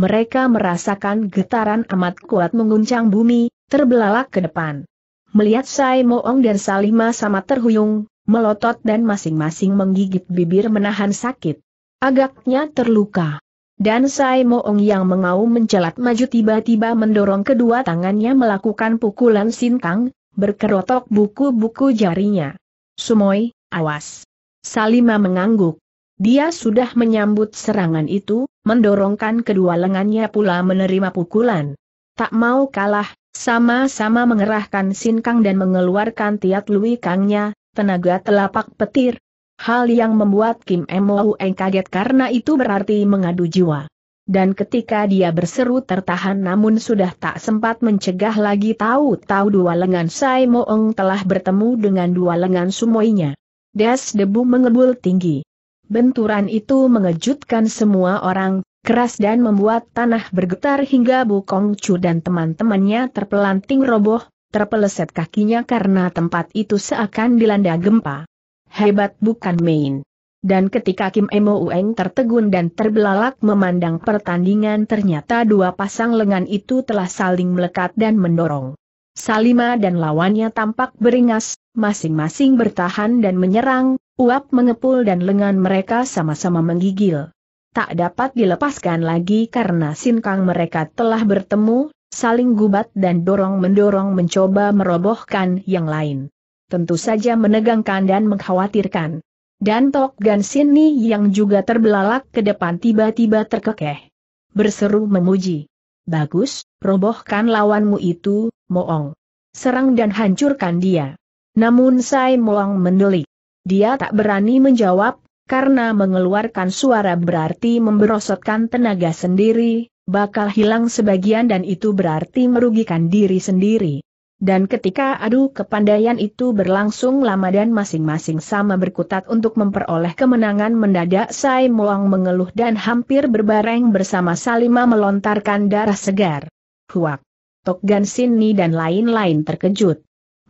Mereka merasakan getaran amat kuat mengguncang bumi, terbelalak ke depan. Melihat Moong dan Salima sama terhuyung, melotot dan masing-masing menggigit bibir menahan sakit. Agaknya terluka. Dan Sai Moong yang mengaum mencelat maju tiba-tiba mendorong kedua tangannya melakukan pukulan sintang, berkerotok buku-buku jarinya. Sumoy, awas. Salima mengangguk. Dia sudah menyambut serangan itu, mendorongkan kedua lengannya pula menerima pukulan. Tak mau kalah, sama-sama mengerahkan sinkang dan mengeluarkan tiat lui kangnya, tenaga telapak petir. Hal yang membuat Kim Moueng kaget karena itu berarti mengadu jiwa. Dan ketika dia berseru tertahan namun sudah tak sempat mencegah lagi tahu-tahu dua lengan Sai Eng telah bertemu dengan dua lengan sumoinya. Das debu mengebul tinggi. Benturan itu mengejutkan semua orang, keras dan membuat tanah bergetar hingga Bu Kong Chu dan teman-temannya terpelanting roboh, terpeleset kakinya karena tempat itu seakan dilanda gempa. Hebat bukan main. Dan ketika Kim Emo Ueng tertegun dan terbelalak memandang pertandingan ternyata dua pasang lengan itu telah saling melekat dan mendorong. Salima dan lawannya tampak beringas, masing-masing bertahan dan menyerang, uap mengepul dan lengan mereka sama-sama menggigil. Tak dapat dilepaskan lagi karena sinkang mereka telah bertemu, saling gubat dan dorong-mendorong mencoba merobohkan yang lain. Tentu saja menegangkan dan mengkhawatirkan. Dan Tok Gan Sini yang juga terbelalak ke depan tiba-tiba terkekeh. Berseru memuji. Bagus, robohkan lawanmu itu, Moong. Serang dan hancurkan dia. Namun Sai Moong mendelik. Dia tak berani menjawab, karena mengeluarkan suara berarti memberosotkan tenaga sendiri, bakal hilang sebagian dan itu berarti merugikan diri sendiri. Dan ketika adu kepandaian itu berlangsung lama dan masing-masing sama berkutat untuk memperoleh kemenangan mendadak Sai Muang mengeluh dan hampir berbareng bersama Salima melontarkan darah segar. Huak, Tok Gan Ni dan lain-lain terkejut.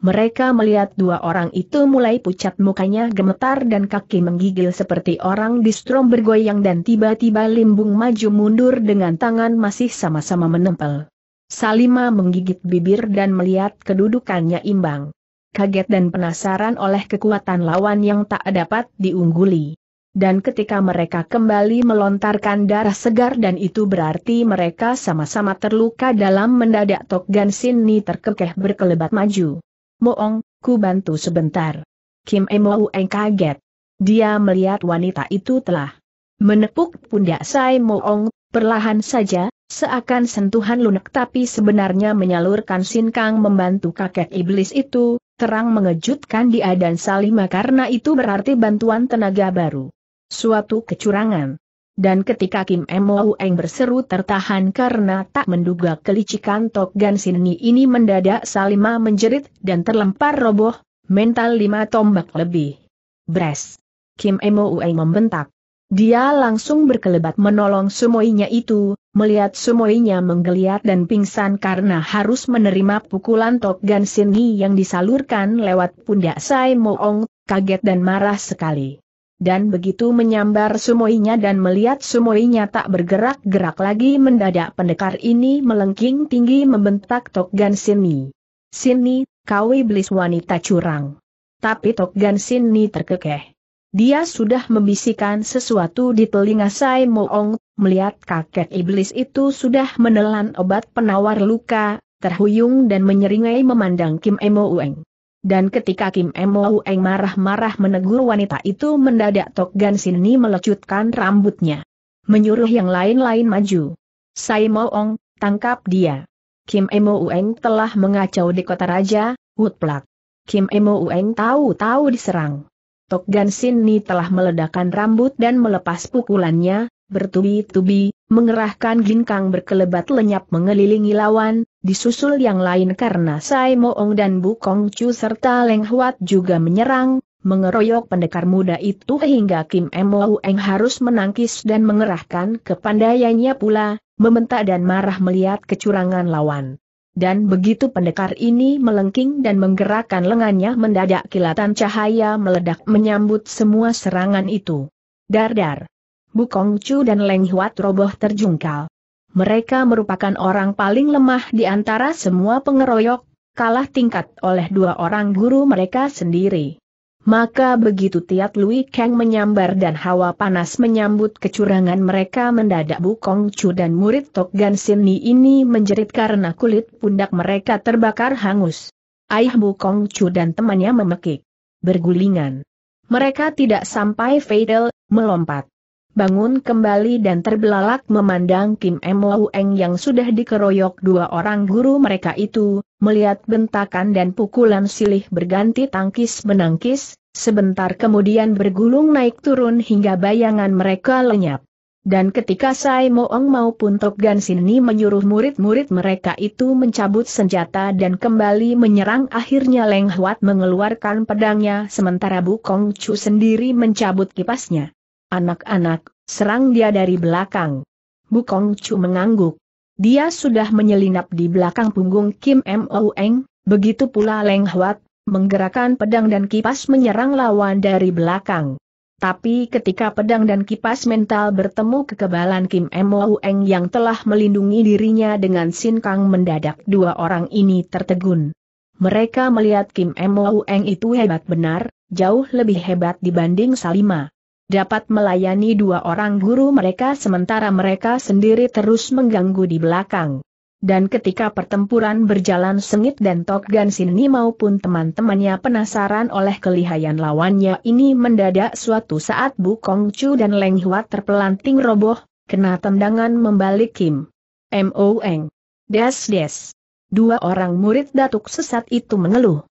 Mereka melihat dua orang itu mulai pucat mukanya gemetar dan kaki menggigil seperti orang distrom bergoyang dan tiba-tiba limbung maju mundur dengan tangan masih sama-sama menempel. Salima menggigit bibir dan melihat kedudukannya imbang. Kaget dan penasaran oleh kekuatan lawan yang tak dapat diungguli. Dan ketika mereka kembali melontarkan darah segar dan itu berarti mereka sama-sama terluka dalam mendadak Tok Sin Ni terkekeh berkelebat maju. Moong, ku bantu sebentar. Kim Emou Eng kaget. Dia melihat wanita itu telah menepuk pundak Sai Moong, perlahan saja, seakan sentuhan lunak tapi sebenarnya menyalurkan Kang membantu kakek iblis itu, terang mengejutkan dia dan Salima karena itu berarti bantuan tenaga baru. Suatu kecurangan dan ketika Kim Mo Eng berseru tertahan karena tak menduga kelicikan Tok Gan Sinni ini mendadak Salima menjerit dan terlempar roboh, mental lima tombak lebih. Bres! Kim Mo Eng membentak. Dia langsung berkelebat menolong sumoinya itu, melihat sumoinya menggeliat dan pingsan karena harus menerima pukulan Tok Gan Sinhi yang disalurkan lewat pundak Sai Moong, kaget dan marah sekali dan begitu menyambar sumoinya dan melihat sumoinya tak bergerak-gerak lagi mendadak pendekar ini melengking tinggi membentak Tokgan Sini. Sini, kau iblis wanita curang. Tapi Tokgan Sini terkekeh. Dia sudah membisikkan sesuatu di telinga Sai Moong, melihat kakek iblis itu sudah menelan obat penawar luka, terhuyung dan menyeringai memandang Kim Emo Ueng. Dan ketika Kim Emo Eng marah-marah menegur wanita itu mendadak Tok Gan Sini melecutkan rambutnya. Menyuruh yang lain-lain maju. Sai Mo Ong, tangkap dia. Kim Emo Eng telah mengacau di kota raja, Woodplug. Kim Emo Eng tahu-tahu diserang. Tok Gan Sini telah meledakkan rambut dan melepas pukulannya, bertubi-tubi, mengerahkan ginkang berkelebat lenyap mengelilingi lawan, disusul yang lain karena Sai Moong dan Bu Kong Chu serta Leng Huat juga menyerang, mengeroyok pendekar muda itu hingga Kim Em Eng harus menangkis dan mengerahkan kepandaiannya pula, membentak dan marah melihat kecurangan lawan. Dan begitu pendekar ini melengking dan menggerakkan lengannya mendadak kilatan cahaya meledak menyambut semua serangan itu. Dar-dar. Bukong Chu dan Leng Huat roboh terjungkal. Mereka merupakan orang paling lemah di antara semua pengeroyok, kalah tingkat oleh dua orang guru mereka sendiri. Maka begitu Tiat Lui Kang menyambar dan hawa panas menyambut kecurangan mereka mendadak Bukong Chu dan murid Tok Gan Ni ini menjerit karena kulit pundak mereka terbakar hangus. Ayah Bukong Chu dan temannya memekik. Bergulingan. Mereka tidak sampai fatal, melompat bangun kembali dan terbelalak memandang Kim Mo Eng yang sudah dikeroyok dua orang guru mereka itu, melihat bentakan dan pukulan silih berganti tangkis menangkis, sebentar kemudian bergulung naik turun hingga bayangan mereka lenyap. Dan ketika Sai Moong maupun Tok Gan Sini menyuruh murid-murid mereka itu mencabut senjata dan kembali menyerang akhirnya Leng Huat mengeluarkan pedangnya sementara Bu Kong Chu sendiri mencabut kipasnya. Anak-anak, serang dia dari belakang. Bukong Chu mengangguk. Dia sudah menyelinap di belakang punggung Kim Moeng, Eng, begitu pula Leng Huat, menggerakkan pedang dan kipas menyerang lawan dari belakang. Tapi ketika pedang dan kipas mental bertemu kekebalan Kim Moeng Eng yang telah melindungi dirinya dengan Sin Kang mendadak dua orang ini tertegun. Mereka melihat Kim Moeng Eng itu hebat benar, jauh lebih hebat dibanding Salima dapat melayani dua orang guru mereka sementara mereka sendiri terus mengganggu di belakang. Dan ketika pertempuran berjalan sengit dan Tok Gan Sini maupun teman-temannya penasaran oleh kelihayan lawannya ini mendadak suatu saat Bu Kong Chu dan Leng Hua terpelanting roboh, kena tendangan membalik Kim. M.O. Eng. Des des. Dua orang murid datuk sesat itu mengeluh.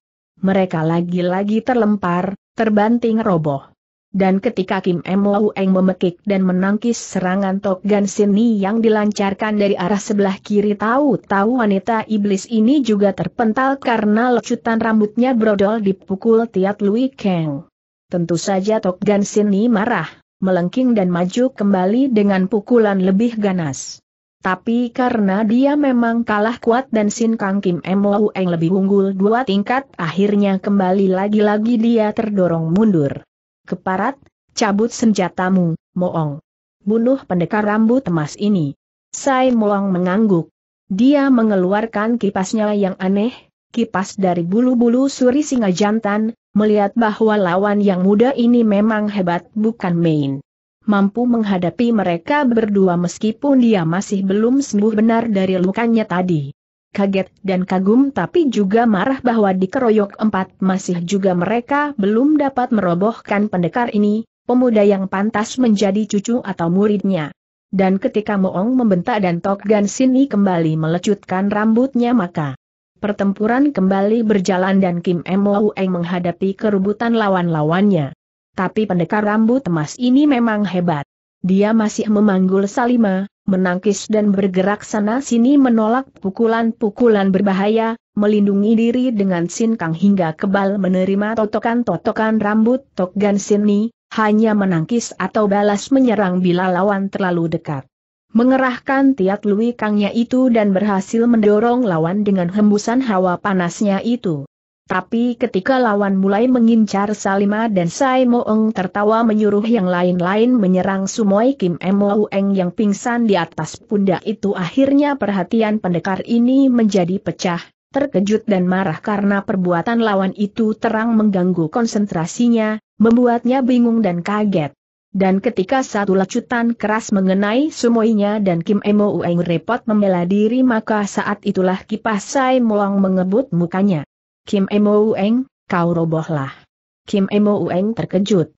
Mereka lagi-lagi terlempar, terbanting roboh. Dan ketika Kim Mo Eng memekik dan menangkis serangan Tok Gan Sini yang dilancarkan dari arah sebelah kiri tahu-tahu wanita iblis ini juga terpental karena lecutan rambutnya brodol dipukul Tiat Lui Kang. Tentu saja Tok Gan Sini marah, melengking dan maju kembali dengan pukulan lebih ganas. Tapi karena dia memang kalah kuat dan Sin Kang Kim Mo Eng lebih unggul dua tingkat akhirnya kembali lagi-lagi dia terdorong mundur. Keparat, cabut senjatamu, Moong. Bunuh pendekar rambut emas ini. Sai Moong mengangguk. Dia mengeluarkan kipasnya yang aneh, kipas dari bulu-bulu suri singa jantan, melihat bahwa lawan yang muda ini memang hebat bukan main. Mampu menghadapi mereka berdua meskipun dia masih belum sembuh benar dari lukanya tadi kaget dan kagum tapi juga marah bahwa dikeroyok empat masih juga mereka belum dapat merobohkan pendekar ini, pemuda yang pantas menjadi cucu atau muridnya. Dan ketika Moong membentak dan Tok Gan Sini kembali melecutkan rambutnya maka pertempuran kembali berjalan dan Kim Mo Eng menghadapi kerubutan lawan-lawannya. Tapi pendekar rambut emas ini memang hebat. Dia masih memanggul Salima, menangkis dan bergerak sana-sini menolak pukulan-pukulan berbahaya, melindungi diri dengan Sin Kang hingga kebal menerima totokan-totokan rambut Tok Gan Sini, hanya menangkis atau balas menyerang bila lawan terlalu dekat. Mengerahkan tiat Lui Kangnya itu dan berhasil mendorong lawan dengan hembusan hawa panasnya itu. Tapi ketika lawan mulai mengincar Salima dan Sai Moeng tertawa menyuruh yang lain-lain menyerang Sumoi Kim Moeng yang pingsan di atas pundak itu akhirnya perhatian pendekar ini menjadi pecah, terkejut dan marah karena perbuatan lawan itu terang mengganggu konsentrasinya, membuatnya bingung dan kaget. Dan ketika satu lecutan keras mengenai sumoinya dan Kim Emo Ueng repot membela diri maka saat itulah kipas Sai Moang mengebut mukanya. Kim Emo Ueng, kau robohlah. Kim Emo Ueng terkejut.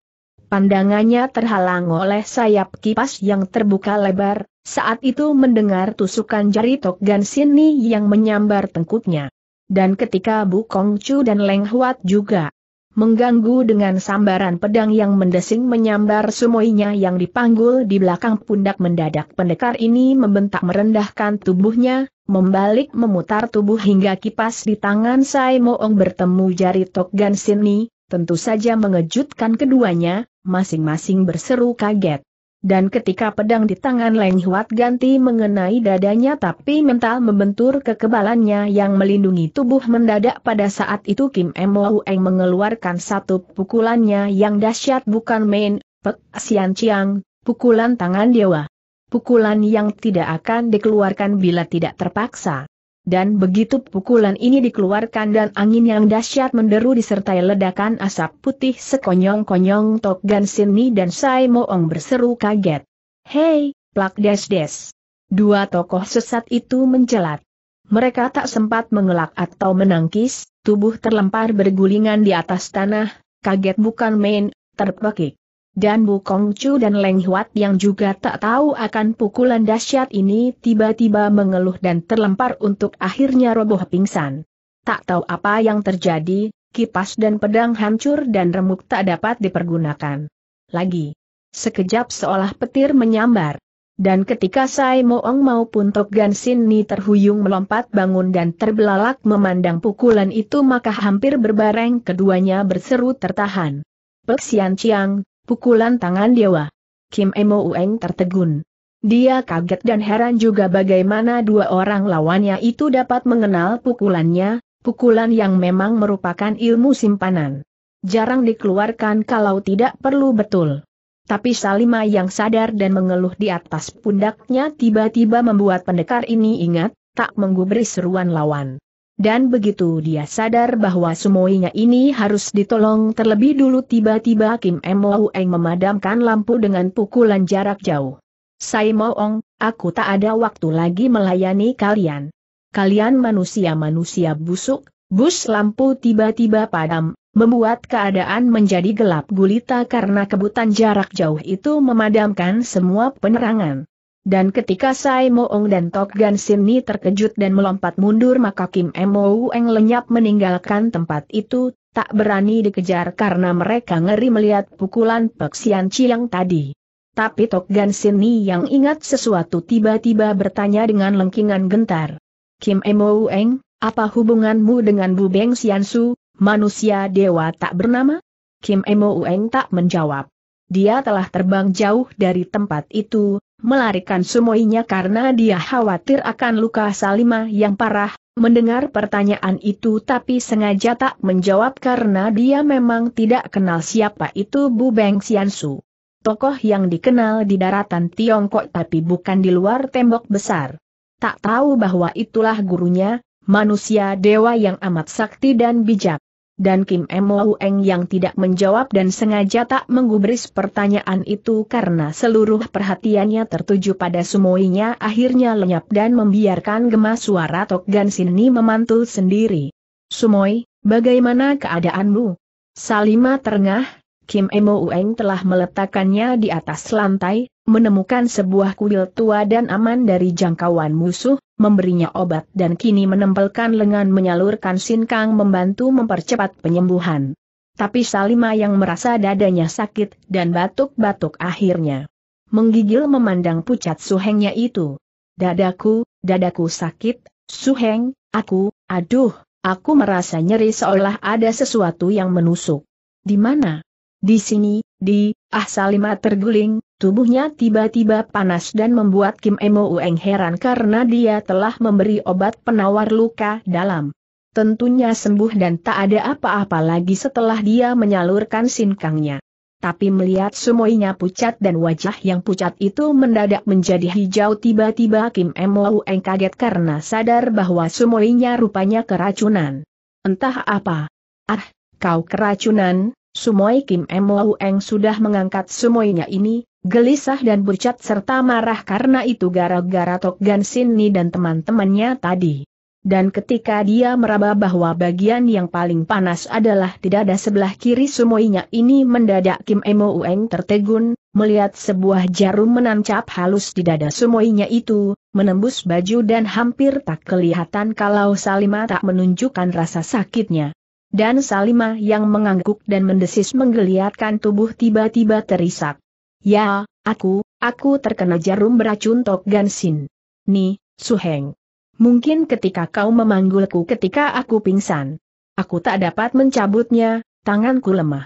Pandangannya terhalang oleh sayap kipas yang terbuka lebar, saat itu mendengar tusukan jari Tok Gan Sini yang menyambar tengkuknya. Dan ketika Bu Kong Chu dan Leng Huat juga mengganggu dengan sambaran pedang yang mendesing menyambar sumoinya yang dipanggul di belakang pundak mendadak pendekar ini membentak merendahkan tubuhnya, membalik memutar tubuh hingga kipas di tangan Sai Moong bertemu jari Tok Sini, tentu saja mengejutkan keduanya, masing-masing berseru kaget. Dan ketika pedang di tangan Leng Huat ganti mengenai dadanya tapi mental membentur kekebalannya yang melindungi tubuh mendadak pada saat itu Kim Mo Hueng mengeluarkan satu pukulannya yang dahsyat bukan main, Pek Sian Chiang, pukulan tangan dewa. Pukulan yang tidak akan dikeluarkan bila tidak terpaksa. Dan begitu pukulan ini dikeluarkan dan angin yang dahsyat menderu disertai ledakan asap putih sekonyong-konyong Tok Gan Sini dan Sai Moong berseru kaget. Hei, plak des-des. Dua tokoh sesat itu menjelat. Mereka tak sempat mengelak atau menangkis, tubuh terlempar bergulingan di atas tanah, kaget bukan main, terpekik. Dan Bu Kong Chu dan Leng Huat yang juga tak tahu akan pukulan dahsyat ini tiba-tiba mengeluh dan terlempar untuk akhirnya roboh pingsan. Tak tahu apa yang terjadi, kipas dan pedang hancur dan remuk tak dapat dipergunakan. Lagi. Sekejap seolah petir menyambar. Dan ketika Sai Moong maupun Tok Gan Sin Ni terhuyung melompat bangun dan terbelalak memandang pukulan itu maka hampir berbareng keduanya berseru tertahan. Peksian Chiang, pukulan tangan dewa. Kim Emo Ueng tertegun. Dia kaget dan heran juga bagaimana dua orang lawannya itu dapat mengenal pukulannya, pukulan yang memang merupakan ilmu simpanan. Jarang dikeluarkan kalau tidak perlu betul. Tapi Salima yang sadar dan mengeluh di atas pundaknya tiba-tiba membuat pendekar ini ingat, tak menggubris seruan lawan. Dan begitu dia sadar bahwa semuanya ini harus ditolong terlebih dulu tiba-tiba Kim Mo Eng memadamkan lampu dengan pukulan jarak jauh. Sai Moong, aku tak ada waktu lagi melayani kalian. Kalian manusia-manusia busuk, bus lampu tiba-tiba padam, membuat keadaan menjadi gelap gulita karena kebutan jarak jauh itu memadamkan semua penerangan. Dan ketika Sai Moong dan Tok Gan Ni terkejut dan melompat mundur maka Kim Mou Eng lenyap meninggalkan tempat itu, tak berani dikejar karena mereka ngeri melihat pukulan Pek Sian Chiang tadi. Tapi Tok Gan Ni yang ingat sesuatu tiba-tiba bertanya dengan lengkingan gentar. Kim Mou Eng, apa hubunganmu dengan Bu Beng Sian Su, manusia dewa tak bernama? Kim Mou Eng tak menjawab. Dia telah terbang jauh dari tempat itu, melarikan semuanya karena dia khawatir akan luka Salima yang parah, mendengar pertanyaan itu tapi sengaja tak menjawab karena dia memang tidak kenal siapa itu Bu Beng Xiansu. Tokoh yang dikenal di daratan Tiongkok tapi bukan di luar tembok besar. Tak tahu bahwa itulah gurunya, manusia dewa yang amat sakti dan bijak dan Kim Mo Eng yang tidak menjawab dan sengaja tak menggubris pertanyaan itu karena seluruh perhatiannya tertuju pada sumoinya akhirnya lenyap dan membiarkan gemas suara Tok Gan Sini memantul sendiri. Sumoi, bagaimana keadaanmu? Salima terengah, Kim Mo Eng telah meletakkannya di atas lantai, menemukan sebuah kuil tua dan aman dari jangkauan musuh, memberinya obat dan kini menempelkan lengan menyalurkan sinkang membantu mempercepat penyembuhan. Tapi Salima yang merasa dadanya sakit dan batuk-batuk akhirnya menggigil memandang pucat suhengnya itu. Dadaku, dadaku sakit, suheng, aku, aduh, aku merasa nyeri seolah ada sesuatu yang menusuk. Di mana? Di sini, di, ah Salima terguling, Tubuhnya tiba-tiba panas dan membuat Kim Emo Ueng heran karena dia telah memberi obat penawar luka dalam. Tentunya sembuh dan tak ada apa-apa lagi setelah dia menyalurkan sinkangnya. Tapi melihat semuanya pucat dan wajah yang pucat itu mendadak menjadi hijau tiba-tiba Kim Emo Ueng kaget karena sadar bahwa semuanya rupanya keracunan. Entah apa. Ah, kau keracunan, Sumoi Kim Eng sudah mengangkat semuanya ini, Gelisah dan bercat serta marah karena itu gara-gara Tok Gan Sini dan teman-temannya tadi. Dan ketika dia meraba bahwa bagian yang paling panas adalah di dada sebelah kiri sumoinya ini mendadak Kim Emo Ueng tertegun, melihat sebuah jarum menancap halus di dada sumoinya itu, menembus baju dan hampir tak kelihatan kalau Salima tak menunjukkan rasa sakitnya. Dan Salima yang mengangguk dan mendesis menggeliatkan tubuh tiba-tiba terisak. Ya, aku, aku terkena jarum beracun Tok Gansin. Ni, Heng. Mungkin ketika kau memanggulku ketika aku pingsan. Aku tak dapat mencabutnya, tanganku lemah.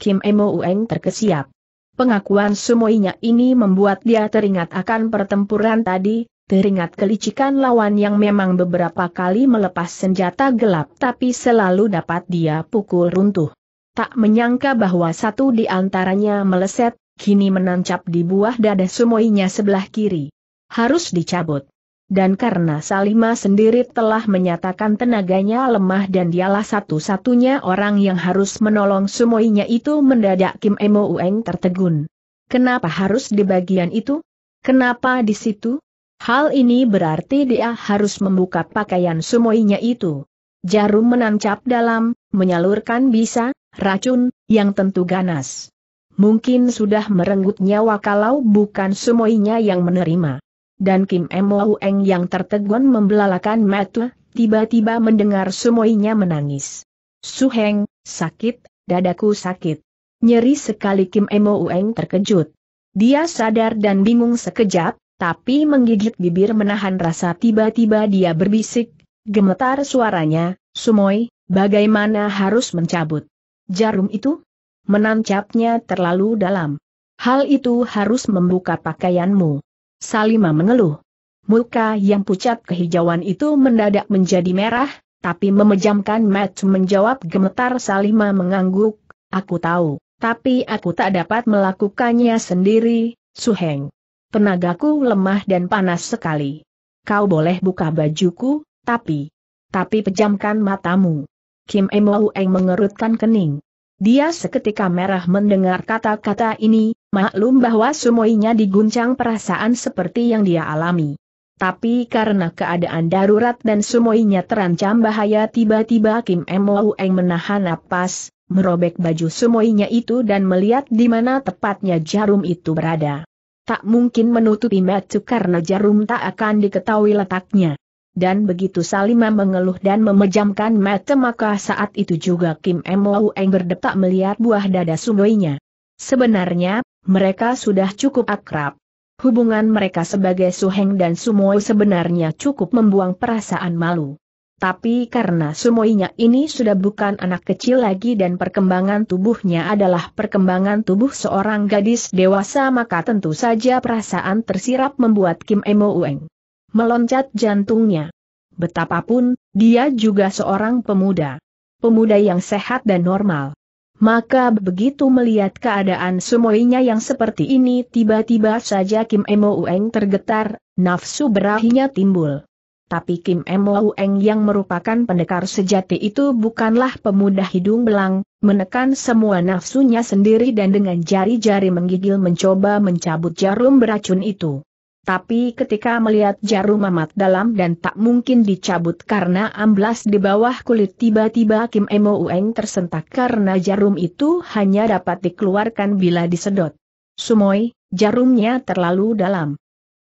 Kim Emo Ueng terkesiap. Pengakuan semuanya ini membuat dia teringat akan pertempuran tadi, teringat kelicikan lawan yang memang beberapa kali melepas senjata gelap tapi selalu dapat dia pukul runtuh. Tak menyangka bahwa satu di antaranya meleset, kini menancap di buah dada sumoinya sebelah kiri. Harus dicabut. Dan karena Salima sendiri telah menyatakan tenaganya lemah dan dialah satu-satunya orang yang harus menolong sumoinya itu mendadak Kim Emo Ueng tertegun. Kenapa harus di bagian itu? Kenapa di situ? Hal ini berarti dia harus membuka pakaian sumoinya itu. Jarum menancap dalam, menyalurkan bisa, racun, yang tentu ganas mungkin sudah merenggut nyawa kalau bukan semuanya yang menerima. Dan Kim Mo Eng yang tertegun membelalakan mata, tiba-tiba mendengar semuanya menangis. Suheng, sakit, dadaku sakit. Nyeri sekali Kim Mo Eng terkejut. Dia sadar dan bingung sekejap, tapi menggigit bibir menahan rasa tiba-tiba dia berbisik, gemetar suaranya, Sumoy, bagaimana harus mencabut? Jarum itu? Menancapnya terlalu dalam. Hal itu harus membuka pakaianmu. Salima mengeluh. Muka yang pucat kehijauan itu mendadak menjadi merah, tapi memejamkan Matt menjawab gemetar Salima mengangguk, aku tahu, tapi aku tak dapat melakukannya sendiri, Suheng. Tenagaku lemah dan panas sekali. Kau boleh buka bajuku, tapi... Tapi pejamkan matamu. Kim Emoueng mengerutkan kening. Dia seketika merah mendengar kata-kata ini, maklum bahwa semuanya diguncang perasaan seperti yang dia alami. Tapi karena keadaan darurat dan semuanya terancam bahaya tiba-tiba Kim Eng menahan napas, merobek baju semuanya itu dan melihat di mana tepatnya jarum itu berada. Tak mungkin menutupi metu karena jarum tak akan diketahui letaknya dan begitu Salima mengeluh dan memejamkan mata maka saat itu juga Kim Mou Eng berdetak melihat buah dada sungguhnya. Sebenarnya, mereka sudah cukup akrab. Hubungan mereka sebagai Suheng dan sumoy sebenarnya cukup membuang perasaan malu. Tapi karena Sumoinya ini sudah bukan anak kecil lagi dan perkembangan tubuhnya adalah perkembangan tubuh seorang gadis dewasa maka tentu saja perasaan tersirap membuat Kim Emo Ueng meloncat jantungnya. Betapapun, dia juga seorang pemuda. Pemuda yang sehat dan normal. Maka begitu melihat keadaan semuanya yang seperti ini tiba-tiba saja Kim Emo Ueng tergetar, nafsu berahinya timbul. Tapi Kim Emo Ueng yang merupakan pendekar sejati itu bukanlah pemuda hidung belang, menekan semua nafsunya sendiri dan dengan jari-jari menggigil mencoba mencabut jarum beracun itu. Tapi ketika melihat jarum amat dalam dan tak mungkin dicabut karena amblas di bawah kulit tiba-tiba Kim Emo Ueng tersentak karena jarum itu hanya dapat dikeluarkan bila disedot. Sumoy, jarumnya terlalu dalam.